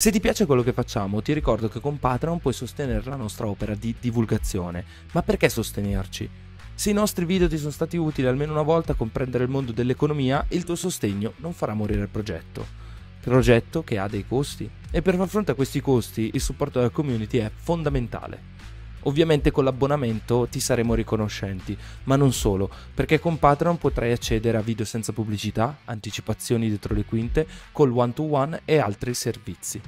Se ti piace quello che facciamo, ti ricordo che con Patreon puoi sostenere la nostra opera di divulgazione. Ma perché sostenerci? Se i nostri video ti sono stati utili almeno una volta a comprendere il mondo dell'economia, il tuo sostegno non farà morire il progetto. Progetto che ha dei costi. E per far fronte a questi costi, il supporto della community è fondamentale. Ovviamente con l'abbonamento ti saremo riconoscenti, ma non solo, perché con Patreon potrai accedere a video senza pubblicità, anticipazioni dietro le quinte, col one-to-one e altri servizi.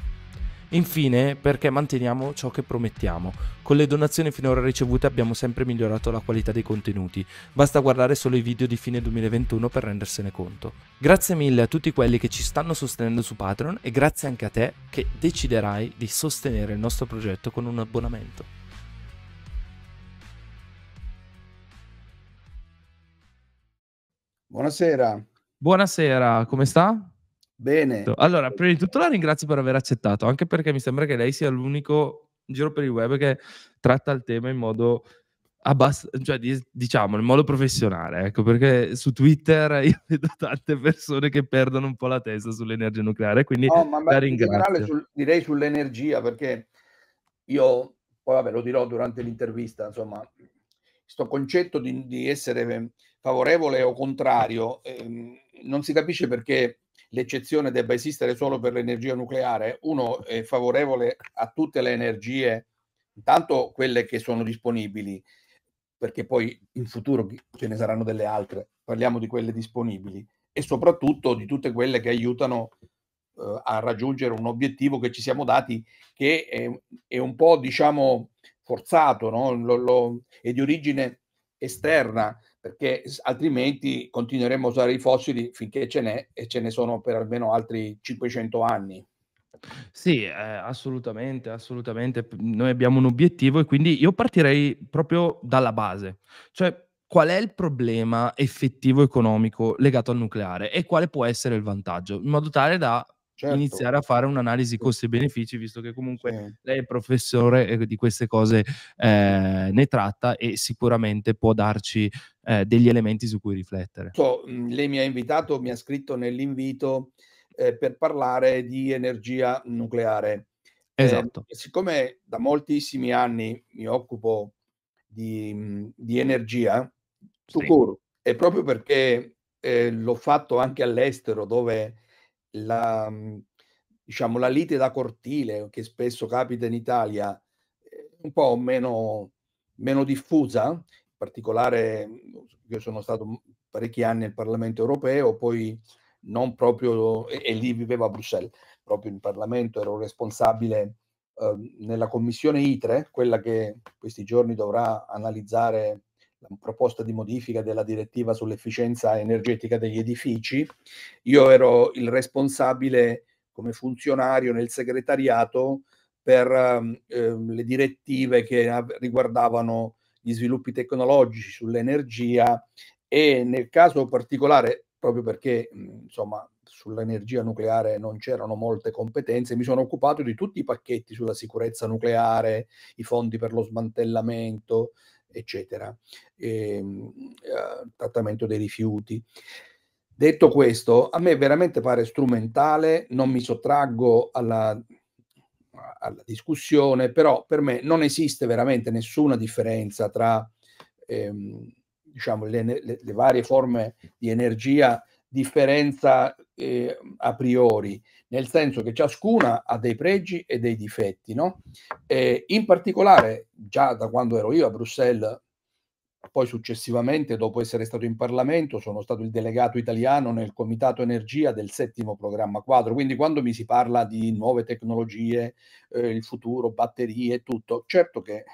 Infine, perché manteniamo ciò che promettiamo. Con le donazioni finora ricevute abbiamo sempre migliorato la qualità dei contenuti, basta guardare solo i video di fine 2021 per rendersene conto. Grazie mille a tutti quelli che ci stanno sostenendo su Patreon e grazie anche a te che deciderai di sostenere il nostro progetto con un abbonamento. Buonasera. Buonasera, come sta? Bene. Allora, prima di tutto la ringrazio per aver accettato, anche perché mi sembra che lei sia l'unico in giro per il web che tratta il tema in modo abbastanza, cioè diciamo, in modo professionale, ecco, perché su Twitter io vedo tante persone che perdono un po' la testa sull'energia nucleare, quindi no, ma la ringrazio. Sul, direi sull'energia, perché io, poi vabbè, lo dirò durante l'intervista, insomma, questo concetto di, di essere favorevole o contrario, ehm, non si capisce perché l'eccezione debba esistere solo per l'energia nucleare. Uno è favorevole a tutte le energie, intanto quelle che sono disponibili, perché poi in futuro ce ne saranno delle altre, parliamo di quelle disponibili e soprattutto di tutte quelle che aiutano eh, a raggiungere un obiettivo che ci siamo dati, che è, è un po' diciamo forzato, no? lo, lo, è di origine esterna perché altrimenti continueremo a usare i fossili finché ce n'è e ce ne sono per almeno altri 500 anni. Sì, eh, assolutamente, assolutamente. Noi abbiamo un obiettivo e quindi io partirei proprio dalla base, cioè qual è il problema effettivo economico legato al nucleare e quale può essere il vantaggio, in modo tale da certo. iniziare a fare un'analisi costi-benefici, e visto che comunque sì. lei è professore eh, di queste cose eh, ne tratta e sicuramente può darci eh, degli elementi su cui riflettere. So, mhmm, lei mi ha invitato, mi ha scritto nell'invito eh, per parlare di energia nucleare. Eh, esatto. siccome da moltissimi anni mi occupo di, mhmm, di energia, sì. Sicuro. e proprio perché eh, l'ho fatto anche all'estero dove la, mhmm, diciamo, la lite da cortile che spesso capita in Italia eh, un po' meno, meno diffusa, in particolare mhmm, io sono stato mhmm, parecchi anni nel Parlamento europeo, poi non proprio, e, e lì vivevo a Bruxelles, proprio in Parlamento ero responsabile eh, nella commissione ITRE, quella che questi giorni dovrà analizzare la proposta di modifica della direttiva sull'efficienza energetica degli edifici, io ero il responsabile come funzionario nel segretariato per eh, le direttive che riguardavano gli sviluppi tecnologici sull'energia e nel caso particolare, proprio perché mhmm, insomma sull'energia nucleare non c'erano molte competenze, mi sono occupato di tutti i pacchetti sulla sicurezza nucleare, i fondi per lo smantellamento, eccetera, e, ehm, uh, eh, trattamento dei rifiuti. Detto questo, a me veramente pare strumentale, non mi sottraggo alla, alla discussione, però per me non esiste veramente nessuna differenza tra ehm, diciamo, le, le, le, varie forme di energia, differenza eh, a priori nel senso che ciascuna ha dei pregi e dei difetti, no? E in particolare, già da quando ero io a Bruxelles, poi successivamente, dopo essere stato in Parlamento, sono stato il delegato italiano nel Comitato Energia del settimo programma quadro. Quindi quando mi si parla di nuove tecnologie, eh, il futuro, batterie, e tutto, certo che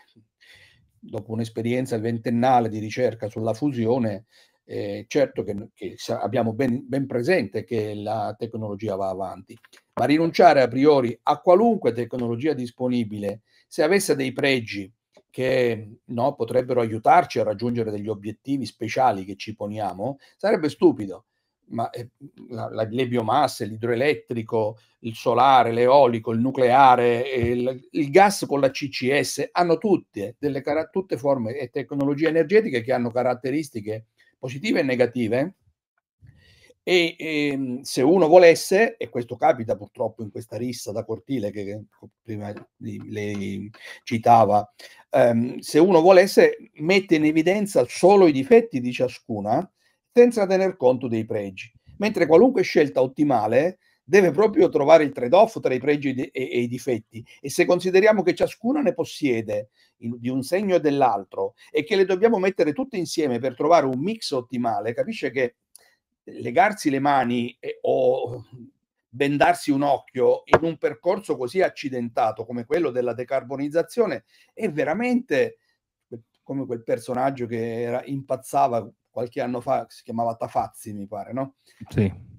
dopo un'esperienza ventennale di ricerca sulla fusione, eh, certo che, che abbiamo ben, ben, presente che la tecnologia va avanti, ma rinunciare a priori a qualunque tecnologia disponibile, se avesse dei pregi che no, potrebbero aiutarci a raggiungere degli obiettivi speciali che ci poniamo, sarebbe stupido. Ma eh, la, la, le biomasse, l'idroelettrico, il solare, l'eolico, il nucleare, il, il gas con la CCS hanno tutte, delle, tutte forme e tecnologie energetiche che hanno caratteristiche positive e negative, e, e, ehm, se uno volesse, e questo capita purtroppo in questa rissa da cortile che, che prima lei citava, ehm, se uno volesse mette in evidenza solo i difetti di ciascuna senza tener conto dei pregi, mentre qualunque scelta ottimale deve proprio trovare il trade-off tra i pregi e, e, i difetti. E se consideriamo che ciascuno ne possiede in, di un segno e dell'altro e che le dobbiamo mettere tutte insieme per trovare un mix ottimale, capisce che legarsi le mani eh, o bendarsi un occhio in un percorso così accidentato come quello della decarbonizzazione è veramente come quel personaggio che era, impazzava qualche anno fa, si chiamava Tafazzi, mi pare, no? Sì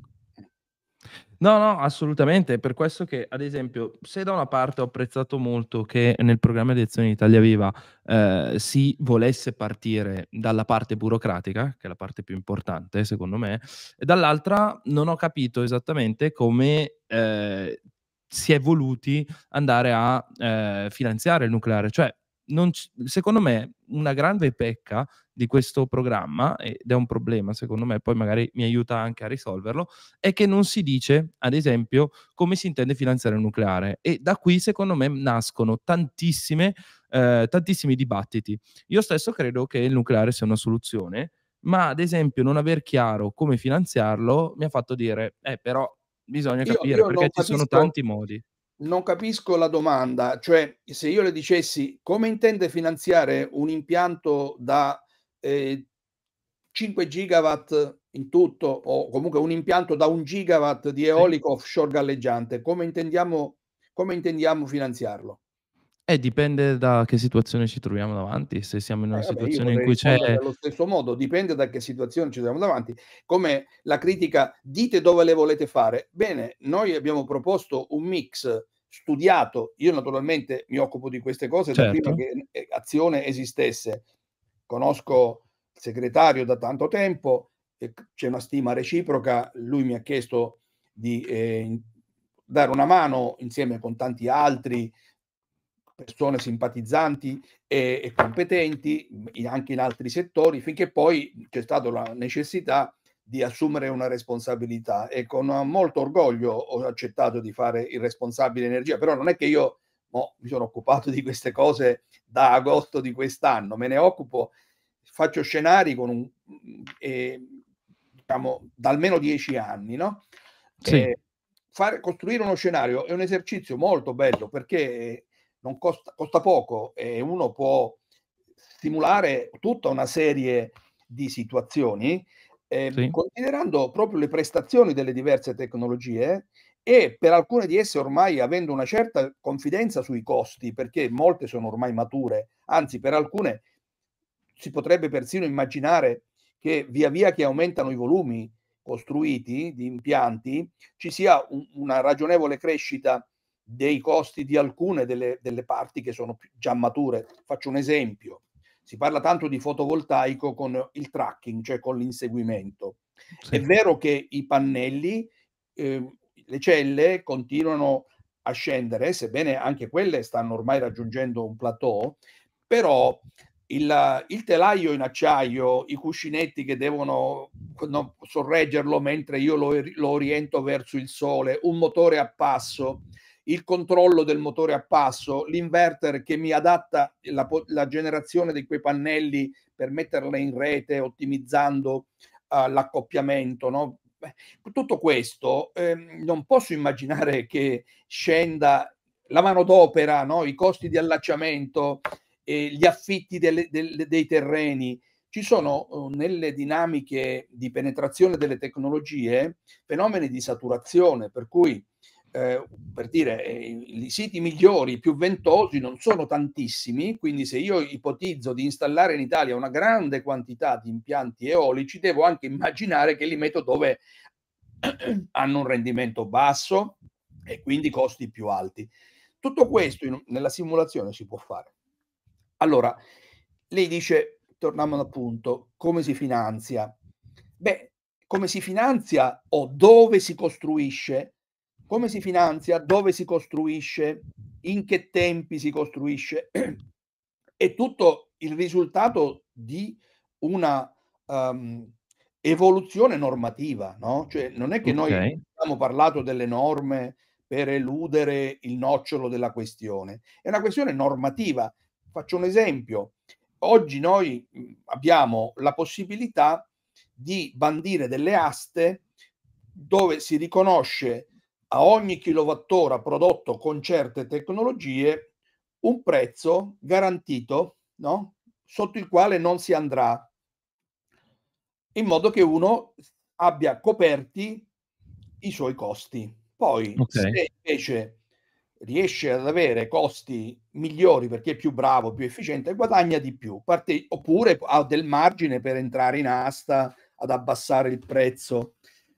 No, no, assolutamente. È per questo che, ad esempio, se da una parte ho apprezzato molto che nel programma di azione Italia Viva eh, si volesse partire dalla parte burocratica, che è la parte più importante, secondo me, e dall'altra non ho capito esattamente come eh, si è voluti andare a eh, finanziare il nucleare. Cioè, c- secondo me una grande pecca di questo programma, ed è un problema secondo me, poi magari mi aiuta anche a risolverlo, è che non si dice, ad esempio, come si intende finanziare il nucleare. E da qui, secondo me, nascono tantissime, eh, tantissimi dibattiti. Io stesso credo che il nucleare sia una soluzione, ma ad esempio non aver chiaro come finanziarlo mi ha fatto dire, eh però bisogna capire io, io perché ci capisco, sono tanti modi non capisco la domanda, cioè se io le dicessi come intende finanziare un impianto da eh, 5 gigawatt in tutto o comunque un impianto da 1 gigawatt di eolico offshore galleggiante, come intendiamo, come intendiamo finanziarlo? Eh, dipende da che situazione ci troviamo davanti, se siamo in una eh, situazione in cui c'è... Allo stesso modo, dipende da che situazione ci troviamo davanti, come la critica dite dove le volete fare. Bene, noi abbiamo proposto un mix studiato, io naturalmente mi occupo di queste cose certo. da prima certo. che eh, Azione esistesse, conosco il segretario da tanto tempo, c'è una stima reciproca, lui mi ha chiesto di eh, dare una mano insieme con tanti altri persone simpatizzanti e, e competenti in, anche in altri settori, finché poi c'è stata la necessità di assumere una responsabilità e con molto orgoglio ho accettato di fare il responsabile energia, però non è che io no, mi sono occupato di queste cose da agosto di quest'anno, me ne occupo, faccio scenari con un, eh, diciamo, da almeno dieci anni, no? Sì. Eh, fare, costruire uno scenario è un esercizio molto bello perché non costa, costa poco e uno può stimolare tutta una serie di situazioni, eh, sì. considerando proprio le prestazioni delle diverse tecnologie e per alcune di esse ormai avendo una certa confidenza sui costi, perché molte sono ormai mature, anzi per alcune si potrebbe persino immaginare che via via che aumentano i volumi costruiti di impianti ci sia un, una ragionevole crescita dei costi di alcune delle, delle parti che sono già mature. Faccio un esempio. Si parla tanto di fotovoltaico con il tracking, cioè con l'inseguimento. Sì. È vero che i pannelli, eh, le celle continuano a scendere, sebbene anche quelle stanno ormai raggiungendo un plateau, però il, il, telaio in acciaio, i cuscinetti che devono no, sorreggerlo mentre io lo, lo, oriento verso il sole, un motore a passo, il controllo del motore a passo, l'inverter che mi adatta la, la generazione di quei pannelli per metterle in rete, ottimizzando uh, l'accoppiamento. No? Tutto questo eh, non posso immaginare che scenda la manodopera, no? i costi di allacciamento, eh, gli affitti delle, delle, dei terreni. Ci sono eh, nelle dinamiche di penetrazione delle tecnologie fenomeni di saturazione, per cui eh, per dire, eh, i siti migliori, i più ventosi, non sono tantissimi, quindi se io ipotizzo di installare in Italia una grande quantità di impianti eolici, devo anche immaginare che li metto dove hanno un rendimento basso e quindi costi più alti. Tutto questo in, nella simulazione si può fare. Allora, lei dice, torniamo al punto, come si finanzia? Beh, come si finanzia o dove si costruisce? come si finanzia, dove si costruisce, in che tempi si costruisce, è tutto il risultato di una um, evoluzione normativa, no? Cioè non è che okay. noi abbiamo parlato delle norme per eludere il nocciolo della questione, è una questione normativa. Faccio un esempio, oggi noi mm, abbiamo la possibilità di bandire delle aste dove si riconosce a ogni kilowattora prodotto con certe tecnologie un prezzo garantito no? sotto il quale non si andrà, in modo che uno abbia coperti i suoi costi. Poi okay. se invece riesce ad avere costi migliori perché è più bravo, più efficiente, guadagna di più, parte, oppure ha del margine per entrare in asta ad abbassare il prezzo.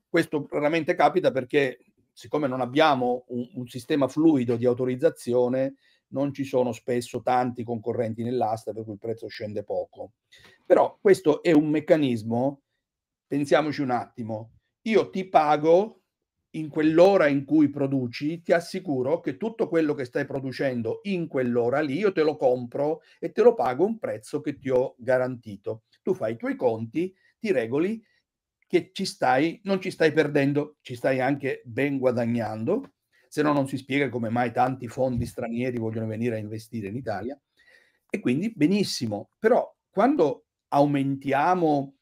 Questo raramente capita perché siccome non abbiamo un, un sistema fluido di autorizzazione, non ci sono spesso tanti concorrenti nell'asta, per cui il prezzo scende poco. Però questo è un meccanismo, pensiamoci un attimo, io ti pago in quell'ora in cui produci, ti assicuro che tutto quello che stai producendo in quell'ora lì, io te lo compro e te lo pago a un prezzo che ti ho garantito. Tu fai i tuoi conti, ti regoli che ci stai, non ci stai perdendo, ci stai anche ben guadagnando, se no non si spiega come mai tanti fondi stranieri vogliono venire a investire in Italia. E quindi benissimo, però quando aumentiamo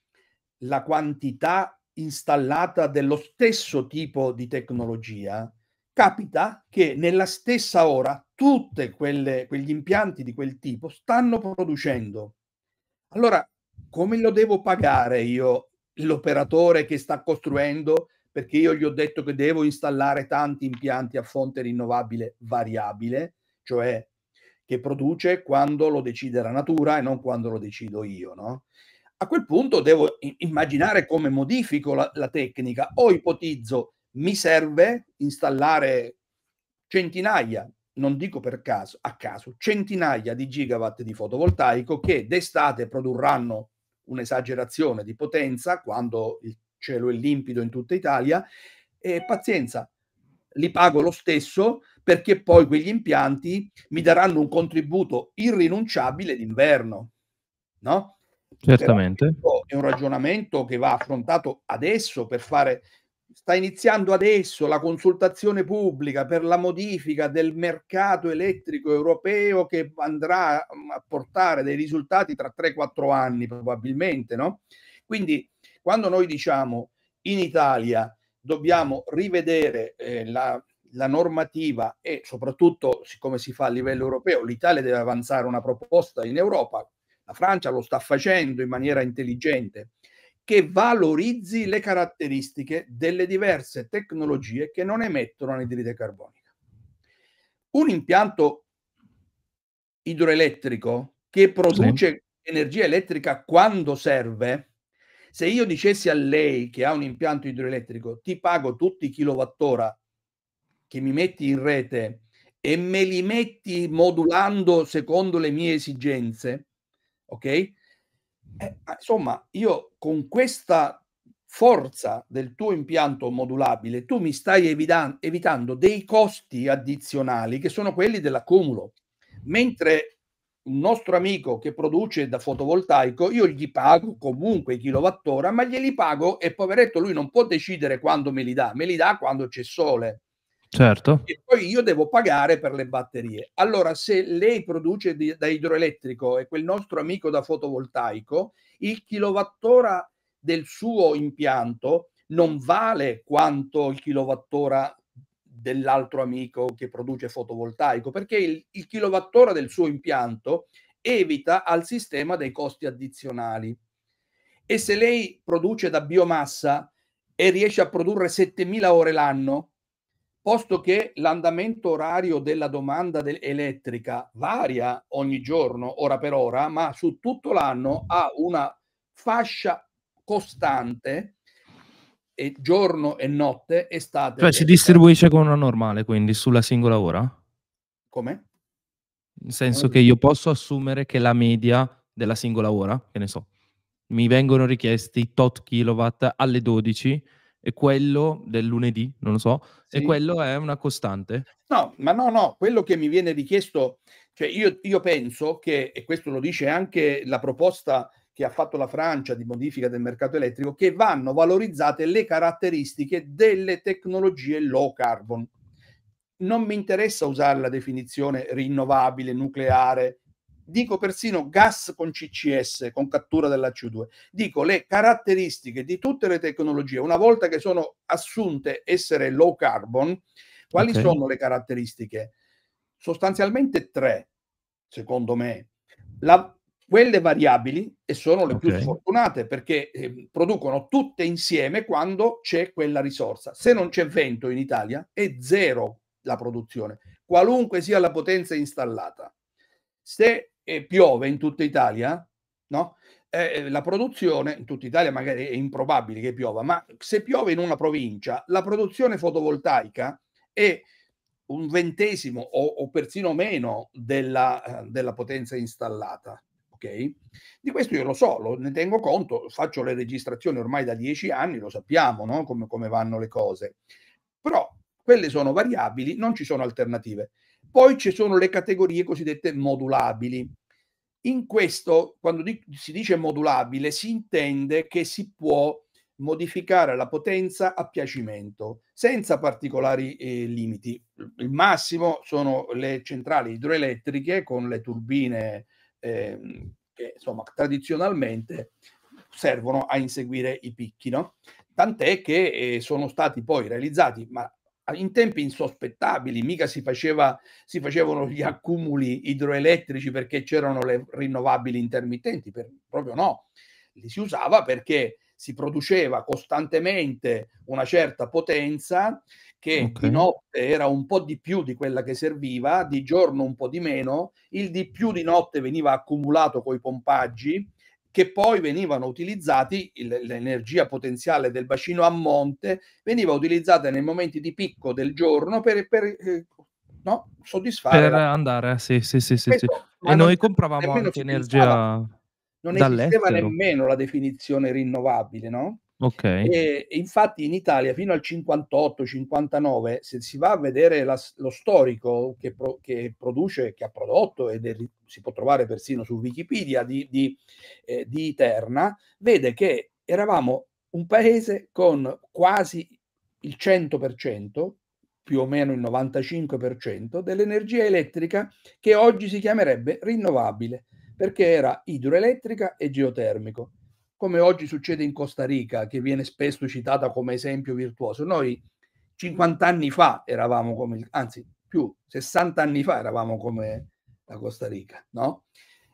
la quantità installata dello stesso tipo di tecnologia, capita che nella stessa ora tutti quegli impianti di quel tipo stanno producendo. Allora, come lo devo pagare io l'operatore che sta costruendo, perché io gli ho detto che devo installare tanti impianti a fonte rinnovabile variabile, cioè che produce quando lo decide la natura e non quando lo decido io. No? A quel punto devo immaginare come modifico la, la tecnica o ipotizzo mi serve installare centinaia, non dico per caso, a caso, centinaia di gigawatt di fotovoltaico che d'estate produrranno un'esagerazione di potenza quando il cielo è limpido in tutta Italia e pazienza, li pago lo stesso perché poi quegli impianti mi daranno un contributo irrinunciabile d'inverno, no? Certamente. Però è un ragionamento che va affrontato adesso per fare Sta iniziando adesso la consultazione pubblica per la modifica del mercato elettrico europeo che andrà mm, a portare dei risultati tra 3-4 anni probabilmente, no? Quindi quando noi diciamo in Italia dobbiamo rivedere eh, la, la normativa e soprattutto siccome si fa a livello europeo, l'Italia deve avanzare una proposta in Europa, la Francia lo sta facendo in maniera intelligente, che valorizzi le caratteristiche delle diverse tecnologie che non emettono anidride carbonica. Un impianto idroelettrico che produce sì. energia elettrica quando serve, se io dicessi a lei che ha un impianto idroelettrico, ti pago tutti i kilowattora che mi metti in rete e me li metti modulando secondo le mie esigenze, ok? Eh, insomma, io con questa forza del tuo impianto modulabile, tu mi stai evitan- evitando dei costi addizionali che sono quelli dell'accumulo. Mentre un nostro amico che produce da fotovoltaico, io gli pago comunque i kilowattora, ma glieli pago e poveretto lui non può decidere quando me li dà, me li dà quando c'è sole. Certo. E poi io devo pagare per le batterie. Allora, se lei produce di, da idroelettrico e quel nostro amico da fotovoltaico, il kilowattora del suo impianto non vale quanto il kilowattora dell'altro amico che produce fotovoltaico, perché il, il kilowattora del suo impianto evita al sistema dei costi addizionali. E se lei produce da biomassa e riesce a produrre 7.000 ore l'anno, posto che l'andamento orario della domanda del- elettrica varia ogni giorno, ora per ora, ma su tutto l'anno ha una fascia costante e giorno e notte, estate. Cioè si distribuisce con una normale, quindi sulla singola ora? Come? Nel senso che io posso assumere che la media della singola ora, che ne so, mi vengono richiesti tot kilowatt alle 12 e quello del lunedì, non lo so, sì. e quello è una costante. No, ma no, no, quello che mi viene richiesto, cioè io, io penso che, e questo lo dice anche la proposta che ha fatto la Francia di modifica del mercato elettrico, che vanno valorizzate le caratteristiche delle tecnologie low carbon. Non mi interessa usare la definizione rinnovabile, nucleare, dico persino gas con CCS, con cattura della CO2, dico le caratteristiche di tutte le tecnologie, una volta che sono assunte essere low carbon, quali okay. sono le caratteristiche? Sostanzialmente tre, secondo me. La, quelle variabili e sono le okay. più sfortunate perché eh, producono tutte insieme quando c'è quella risorsa. Se non c'è vento in Italia è zero la produzione, qualunque sia la potenza installata. Se eh, piove in tutta Italia, no? Eh, eh, la produzione, in tutta Italia magari è improbabile che piova, ma se piove in una provincia, la produzione fotovoltaica è un ventesimo o, o persino meno della, eh, della, potenza installata. Ok, Di questo io lo so, lo, ne tengo conto, faccio le registrazioni ormai da dieci anni, lo sappiamo no? come, come vanno le cose. Però quelle sono variabili, non ci sono alternative. Poi ci sono le categorie cosiddette modulabili. In questo, quando di- si dice modulabile, si intende che si può modificare la potenza a piacimento, senza particolari eh, limiti. Il massimo sono le centrali idroelettriche con le turbine eh, che insomma tradizionalmente servono a inseguire i picchi, no? Tant'è che eh, sono stati poi realizzati, ma in tempi insospettabili, mica si, faceva, si facevano gli accumuli idroelettrici perché c'erano le rinnovabili intermittenti, per, proprio no, li si usava perché si produceva costantemente una certa potenza che okay. di notte era un po' di più di quella che serviva, di giorno un po' di meno, il di più di notte veniva accumulato con i pompaggi che poi venivano utilizzati, il, l'energia potenziale del bacino a monte veniva utilizzata nei momenti di picco del giorno per, per eh, no, soddisfare. Per la... andare, sì, sì, sì. sì, sì. E noi compravamo anche energia. Non esisteva dall'estero. nemmeno la definizione rinnovabile, no? Okay. E, e infatti in Italia fino al 58-59, se si va a vedere la, lo storico che, pro, che, produce, che ha prodotto ed è, si può trovare persino su Wikipedia di, di, eh, di Iterna, vede che eravamo un paese con quasi il 100%, più o meno il 95% dell'energia elettrica che oggi si chiamerebbe rinnovabile, perché era idroelettrica e geotermico come oggi succede in Costa Rica, che viene spesso citata come esempio virtuoso. Noi 50 anni fa eravamo come, anzi più, 60 anni fa eravamo come la Costa Rica, no?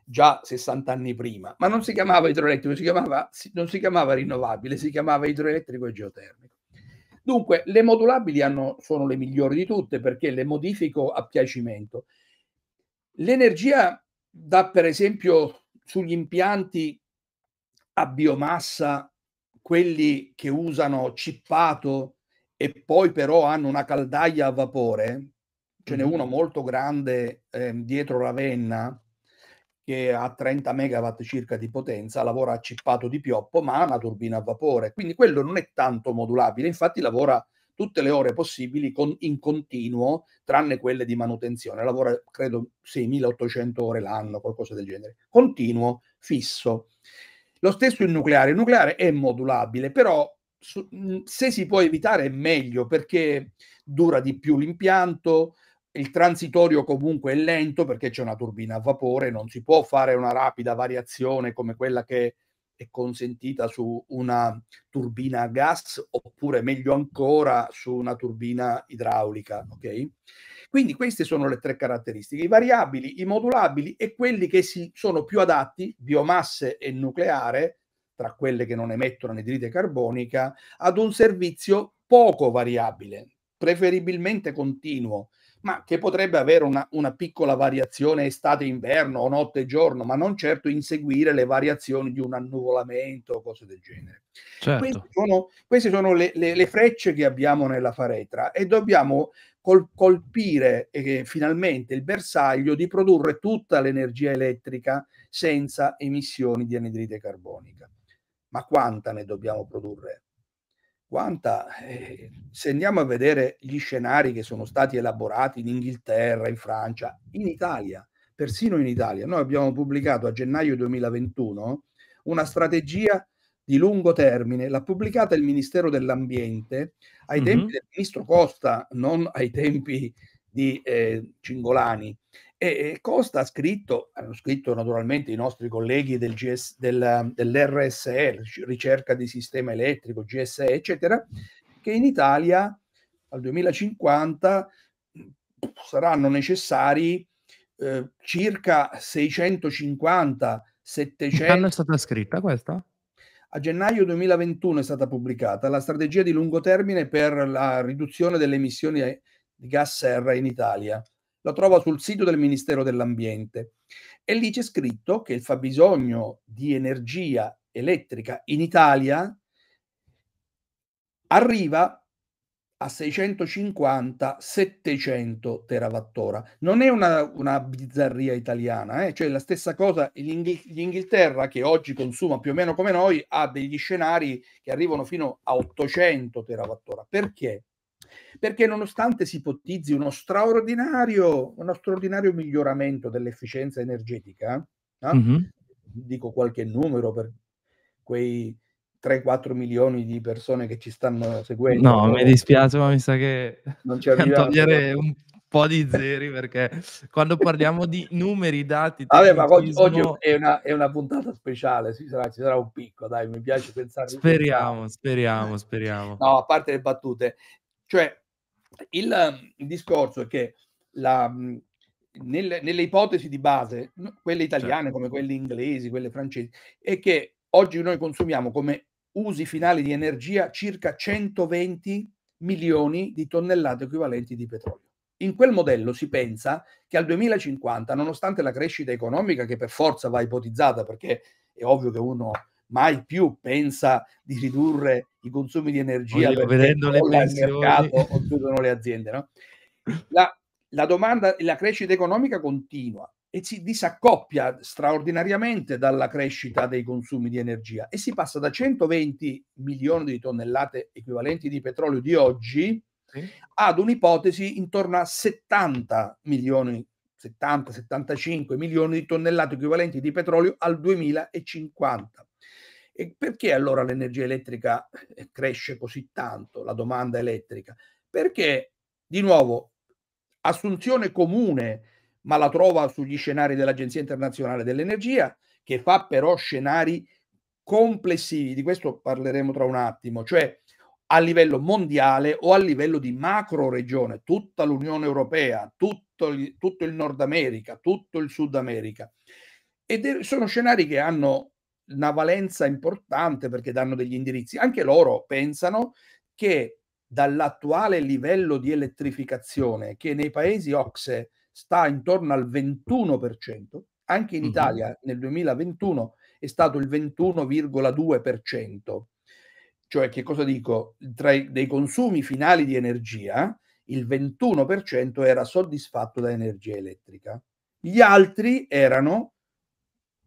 Già 60 anni prima, ma non si chiamava idroelettrico, si chiamava, non si chiamava rinnovabile, si chiamava idroelettrico e geotermico. Dunque, le modulabili hanno, sono le migliori di tutte perché le modifico a piacimento. L'energia da, per esempio, sugli impianti a biomassa quelli che usano cippato e poi però hanno una caldaia a vapore, ce n'è uno molto grande eh, dietro Ravenna che ha 30 megawatt circa di potenza, lavora a cippato di pioppo, ma ha una turbina a vapore, quindi quello non è tanto modulabile, infatti lavora tutte le ore possibili con, in continuo, tranne quelle di manutenzione. Lavora, credo, 6.800 ore l'anno, qualcosa del genere. Continuo, fisso. Lo stesso il nucleare, il nucleare è modulabile, però su, se si può evitare è meglio perché dura di più l'impianto, il transitorio comunque è lento perché c'è una turbina a vapore, non si può fare una rapida variazione come quella che è consentita su una turbina a gas oppure meglio ancora su una turbina idraulica. Okay? Quindi queste sono le tre caratteristiche, i variabili, i modulabili e quelli che si, sono più adatti, biomasse e nucleare, tra quelle che non emettono anidride carbonica, ad un servizio poco variabile, preferibilmente continuo, ma che potrebbe avere una, una piccola variazione estate-inverno o notte-giorno, ma non certo inseguire le variazioni di un annuvolamento o cose del genere. Certo. Queste sono, queste sono le, le, le, frecce che abbiamo nella faretra e dobbiamo col, colpire eh, finalmente il bersaglio di produrre tutta l'energia elettrica senza emissioni di anidride carbonica. Ma quanta ne dobbiamo produrre? quanta, eh, se andiamo a vedere gli scenari che sono stati elaborati in Inghilterra, in Francia, in Italia, persino in Italia, noi abbiamo pubblicato a gennaio 2021 una strategia di lungo termine, l'ha pubblicata il Ministero dell'Ambiente ai tempi mm-hmm. del ministro Costa, non ai tempi di eh, Cingolani. E Costa ha scritto, hanno scritto naturalmente i nostri colleghi del GS, del, dell'RSE, ricerca di sistema elettrico, GSE, eccetera, che in Italia al 2050 saranno necessari eh, circa 650, 700... Quando è stata scritta questa? A gennaio 2021 è stata pubblicata la strategia di lungo termine per la riduzione delle emissioni di gas serra in Italia la trova sul sito del Ministero dell'Ambiente e lì c'è scritto che il fabbisogno di energia elettrica in Italia arriva a 650-700 terawattora. Non è una, una bizzarria italiana, eh? cioè la stessa cosa l'Inghilterra, che oggi consuma più o meno come noi, ha degli scenari che arrivano fino a 800 terawattora. Perché? perché nonostante si ipotizzi uno straordinario, uno straordinario miglioramento dell'efficienza energetica, no? mm-hmm. dico qualche numero per quei 3-4 milioni di persone che ci stanno seguendo. No, no? mi dispiace, ma mi sa che non ci arriviamo. togliere un po' di zeri perché quando parliamo di numeri, dati... Vabbè, ma oggi, oggi è, una, è, una, puntata speciale, ci sarà, ci sarà, un picco, dai, mi piace pensare... Speriamo, speriamo, speriamo. No, a parte le battute, cioè, il, il discorso è che la, nelle, nelle, ipotesi di base, quelle italiane certo. come quelle inglesi, quelle francesi, è che oggi noi consumiamo come usi finali di energia circa 120 milioni di tonnellate equivalenti di petrolio. In quel modello si pensa che al 2050, nonostante la crescita economica che per forza va ipotizzata, perché è ovvio che uno mai più pensa di ridurre i consumi di energia Voglio, vedendo le pensioni. il mercato o chiudono le aziende. No? La, la domanda e la crescita economica continua e si disaccoppia straordinariamente dalla crescita dei consumi di energia e si passa da 120 milioni di tonnellate equivalenti di petrolio di oggi ad un'ipotesi intorno a 70 milioni 70-75 milioni di tonnellate equivalenti di petrolio al 2050. E perché allora l'energia elettrica eh, cresce così tanto, la domanda elettrica? Perché, di nuovo, assunzione comune, ma la trova sugli scenari dell'Agenzia internazionale dell'energia, che fa però scenari complessivi, di questo parleremo tra un attimo, cioè a livello mondiale o a livello di macro regione, tutta l'Unione Europea, tutto, il, tutto il Nord America, tutto il Sud America. Ed sono scenari che hanno una valenza importante perché danno degli indirizzi. Anche loro pensano che dall'attuale livello di elettrificazione che nei paesi OXE sta intorno al 21%, anche in mm-hmm. Italia nel 2021 è stato il 21,2%. Cioè che cosa dico? Tra i dei consumi finali di energia il 21% era soddisfatto da energia elettrica. Gli altri erano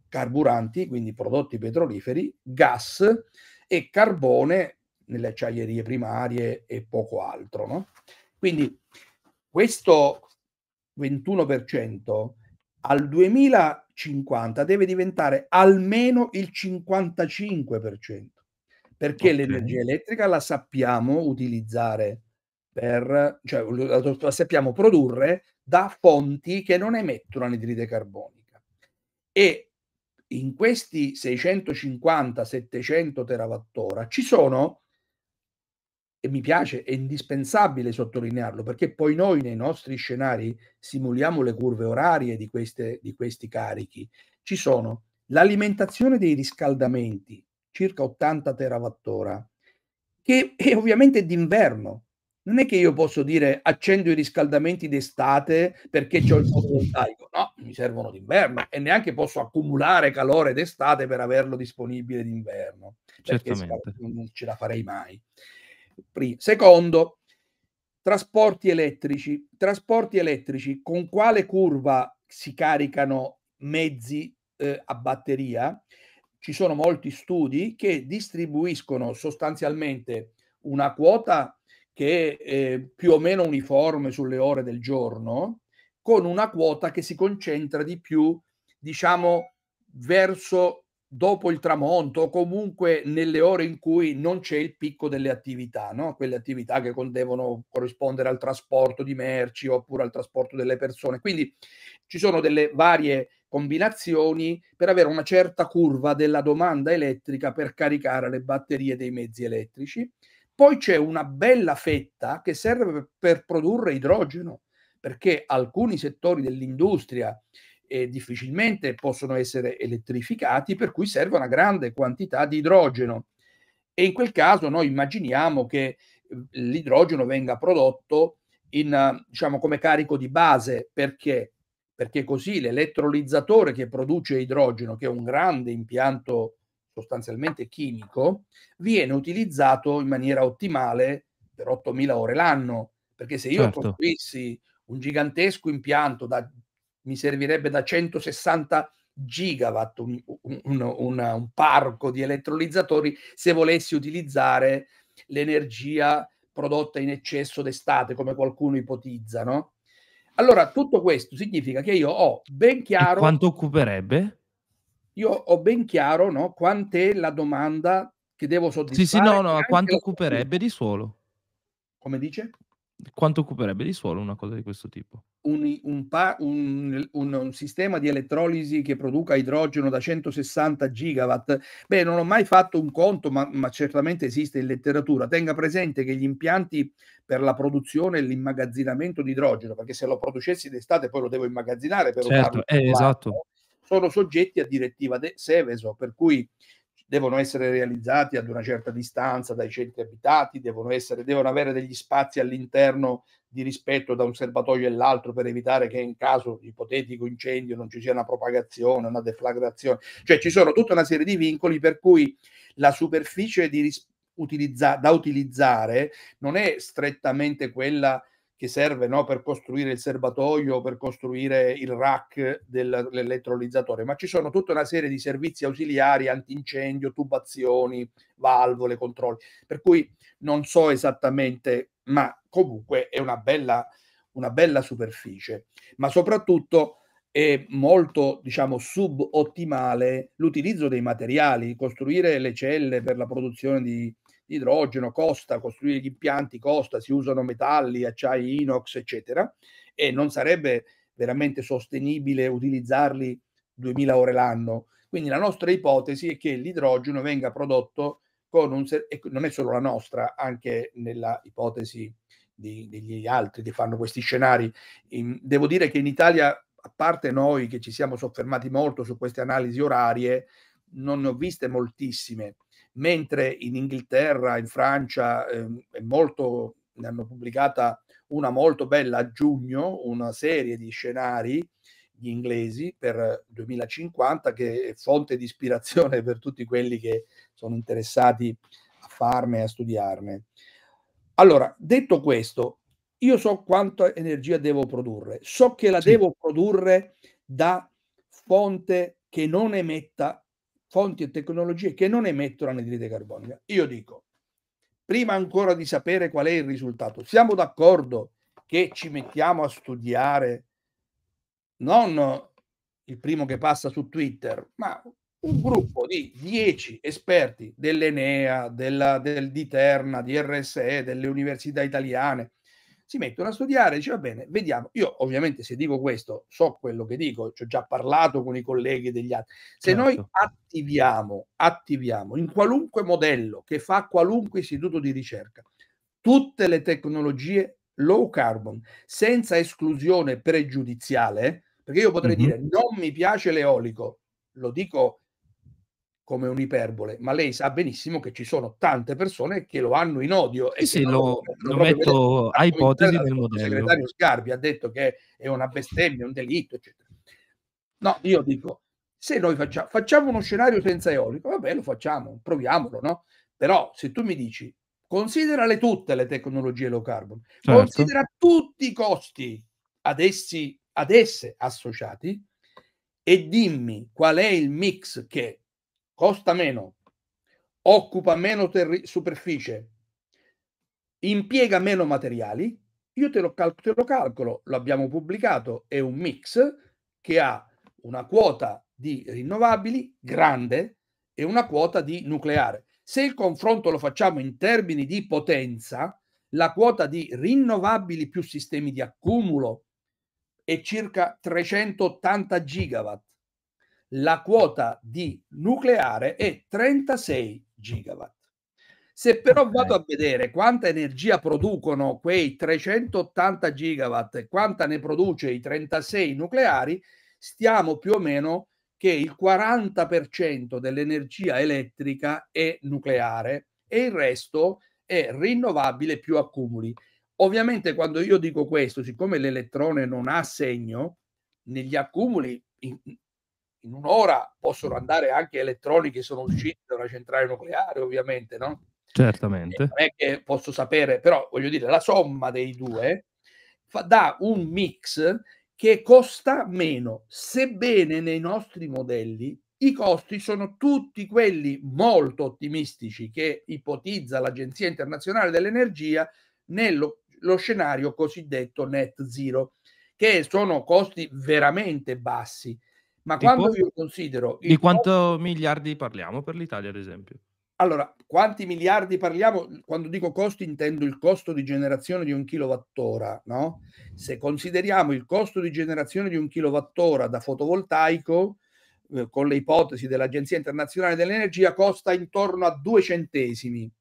carburanti, quindi prodotti petroliferi, gas e carbone nelle acciaierie primarie e poco altro. No? Quindi questo 21% al 2050 deve diventare almeno il 55%, perché okay. l'energia elettrica la sappiamo utilizzare per, cioè la sappiamo produrre da fonti che non emettono anidride carbonica. E in questi 650-700 terawattora ci sono, e mi piace, è indispensabile sottolinearlo, perché poi noi nei nostri scenari simuliamo le curve orarie di, queste, di questi carichi, ci sono l'alimentazione dei riscaldamenti, circa 80 terawattora, che è ovviamente d'inverno, non è che io posso dire accendo i riscaldamenti d'estate perché ho il fotovoltaico, no, mi servono d'inverno e neanche posso accumulare calore d'estate per averlo disponibile d'inverno, perché non ce la farei mai. Secondo, trasporti elettrici. Trasporti elettrici, con quale curva si caricano mezzi eh, a batteria? Ci sono molti studi che distribuiscono sostanzialmente una quota che è eh, più o meno uniforme sulle ore del giorno, con una quota che si concentra di più, diciamo, verso dopo il tramonto o comunque nelle ore in cui non c'è il picco delle attività, no? quelle attività che devono corrispondere al trasporto di merci oppure al trasporto delle persone. Quindi ci sono delle varie combinazioni per avere una certa curva della domanda elettrica per caricare le batterie dei mezzi elettrici poi c'è una bella fetta che serve per, produrre idrogeno, perché alcuni settori dell'industria eh, difficilmente possono essere elettrificati, per cui serve una grande quantità di idrogeno. E in quel caso noi immaginiamo che eh, l'idrogeno venga prodotto in, diciamo, come carico di base perché? perché così l'elettrolizzatore che produce idrogeno, che è un grande impianto sostanzialmente chimico, viene utilizzato in maniera ottimale per 8.000 ore l'anno, perché se io certo. costruissi un gigantesco impianto da, mi servirebbe da 160 gigawatt, un, un, un, un parco di elettrolizzatori, se volessi utilizzare l'energia prodotta in eccesso d'estate, come qualcuno ipotizza, no? Allora, tutto questo significa che io ho ben chiaro... E quanto occuperebbe? io ho ben chiaro no, quant'è la domanda che devo soddisfare. Sì, sì, no, no, quanto occuperebbe di suolo? Come dice? Quanto occuperebbe di suolo una cosa di questo tipo? Un, un, pa, un, un, sistema di elettrolisi che produca idrogeno da 160 gigawatt? Beh, non ho mai fatto un conto, ma, ma certamente esiste in letteratura. Tenga presente che gli impianti per la produzione e l'immagazzinamento di idrogeno, perché se lo producessi d'estate poi lo devo immagazzinare per certo, usarlo. Eh, esatto sono soggetti a direttiva de Seveso, per cui devono essere realizzati ad una certa distanza dai centri abitati, devono, essere, devono avere degli spazi all'interno di rispetto da un serbatoio all'altro per evitare che in caso di ipotetico incendio non ci sia una propagazione, una deflagrazione. Cioè ci sono tutta una serie di vincoli per cui la superficie di, utilizza, da utilizzare non è strettamente quella che serve no, per costruire il serbatoio, per costruire il rack dell'elettrolizzatore, ma ci sono tutta una serie di servizi ausiliari, antincendio, tubazioni, valvole, controlli, per cui non so esattamente, ma comunque è una bella, una bella superficie, ma soprattutto è molto diciamo subottimale l'utilizzo dei materiali, costruire le celle per la produzione di idrogeno costa, costruire gli impianti costa, si usano metalli, acciai, inox, eccetera, e non sarebbe veramente sostenibile utilizzarli 2000 ore l'anno. Quindi la nostra ipotesi è che l'idrogeno venga prodotto con un... e non è solo la nostra, anche nella ipotesi di, degli altri che fanno questi scenari. In, devo dire che in Italia, a parte noi che ci siamo soffermati molto su queste analisi orarie, non ne ho viste moltissime mentre in Inghilterra, in Francia, eh, molto, ne hanno pubblicata una molto bella a giugno, una serie di scenari gli inglesi per 2050 che è fonte di ispirazione per tutti quelli che sono interessati a farne e a studiarne. Allora, detto questo, io so quanta energia devo produrre, so che la sì. devo produrre da fonte che non emetta fonti e tecnologie che non emettono anidride carbonica. Io dico, prima ancora di sapere qual è il risultato, siamo d'accordo che ci mettiamo a studiare non il primo che passa su Twitter, ma un gruppo di dieci esperti dell'Enea, della, del Diterna, di RSE, delle università italiane, si mettono a studiare, dice va bene, vediamo. Io ovviamente se dico questo, so quello che dico, ci ho già parlato con i colleghi degli altri. Se certo. noi attiviamo, attiviamo in qualunque modello che fa qualunque istituto di ricerca, tutte le tecnologie low carbon, senza esclusione pregiudiziale, perché io potrei mm-hmm. dire non mi piace l'eolico, lo dico come un'iperbole, ma lei sa benissimo che ci sono tante persone che lo hanno in odio. e sì, lo, lo, lo metto a ipotesi del modello. Il segretario Sgarbi ha detto che è una bestemmia, un delitto, eccetera. No, io dico, se noi facciamo, facciamo uno scenario senza eolico, vabbè, lo facciamo, proviamolo, no? Però se tu mi dici, considerale tutte le tecnologie low carbon, certo. considera tutti i costi ad, essi, ad esse associati e dimmi qual è il mix che costa meno, occupa meno terri- superficie, impiega meno materiali, io te lo, cal- te lo calcolo, l'abbiamo pubblicato, è un mix che ha una quota di rinnovabili grande e una quota di nucleare. Se il confronto lo facciamo in termini di potenza, la quota di rinnovabili più sistemi di accumulo è circa 380 gigawatt, la quota di nucleare è 36 gigawatt. Se però vado a vedere quanta energia producono quei 380 gigawatt e quanta ne produce i 36 nucleari, stiamo più o meno che il 40% dell'energia elettrica è nucleare e il resto è rinnovabile più accumuli. Ovviamente quando io dico questo, siccome l'elettrone non ha segno, negli accumuli in un'ora possono andare anche elettroniche sono uscite da una centrale nucleare, ovviamente, no? Certamente. non è che posso sapere, però voglio dire, la somma dei due fa, dà un mix che costa meno, sebbene nei nostri modelli i costi sono tutti quelli molto ottimistici che ipotizza l'Agenzia internazionale dell'energia nello scenario cosiddetto net zero, che sono costi veramente bassi. Ma quando io considero... Di quanto costo... miliardi parliamo per l'Italia, ad esempio? Allora, quanti miliardi parliamo? Quando dico costo intendo il costo di generazione di un kilowattora, no? Se consideriamo il costo di generazione di un kilowattora da fotovoltaico, eh, con le ipotesi dell'Agenzia Internazionale dell'Energia, costa intorno a due centesimi.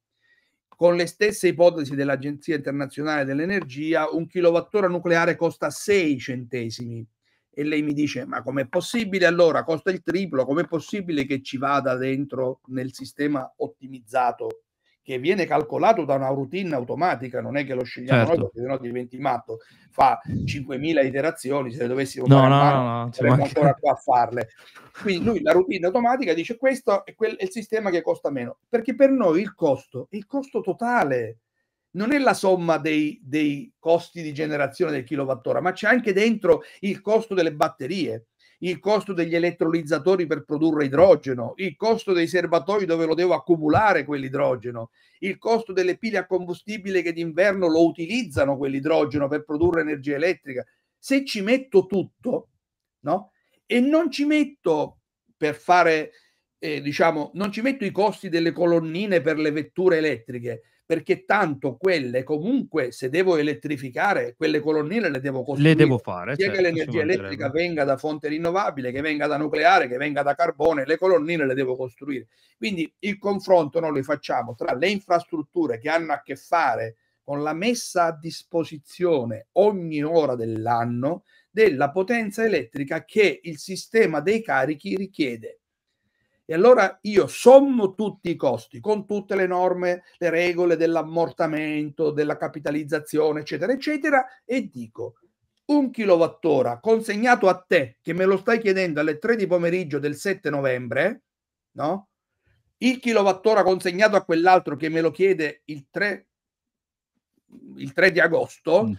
Con le stesse ipotesi dell'Agenzia Internazionale dell'Energia, un kilowattora nucleare costa sei centesimi e lei mi dice, ma com'è possibile allora? Costa il triplo, com'è possibile che ci vada dentro nel sistema ottimizzato che viene calcolato da una routine automatica, non è che lo scegliamo certo. noi perché sennò diventi matto, fa 5.000 iterazioni, se le dovessimo no, fare no, mano, no, no, saremmo ancora qua a farle. Quindi lui la routine automatica dice questo è, quel, è il sistema che costa meno, perché per noi il costo è il costo totale, non è la somma dei, dei costi di generazione del kilowattora, ma c'è anche dentro il costo delle batterie, il costo degli elettrolizzatori per produrre idrogeno, il costo dei serbatoi dove lo devo accumulare quell'idrogeno, il costo delle pile a combustibile che d'inverno lo utilizzano quell'idrogeno per produrre energia elettrica. Se ci metto tutto, no? E non ci metto per fare, eh, diciamo, non ci metto i costi delle colonnine per le vetture elettriche, perché tanto quelle comunque se devo elettrificare quelle colonnine le devo costruire. Le devo fare. Sia certo, che l'energia elettrica venga da fonte rinnovabile, che venga da nucleare, che venga da carbone, le colonnine le devo costruire. Quindi il confronto noi lo facciamo tra le infrastrutture che hanno a che fare con la messa a disposizione ogni ora dell'anno della potenza elettrica che il sistema dei carichi richiede e allora io sommo tutti i costi con tutte le norme, le regole dell'ammortamento, della capitalizzazione, eccetera, eccetera, e dico un kilowattora consegnato a te che me lo stai chiedendo alle 3 di pomeriggio del 7 novembre, no? Il kilowattora consegnato a quell'altro che me lo chiede il 3, il 3 di agosto, mm,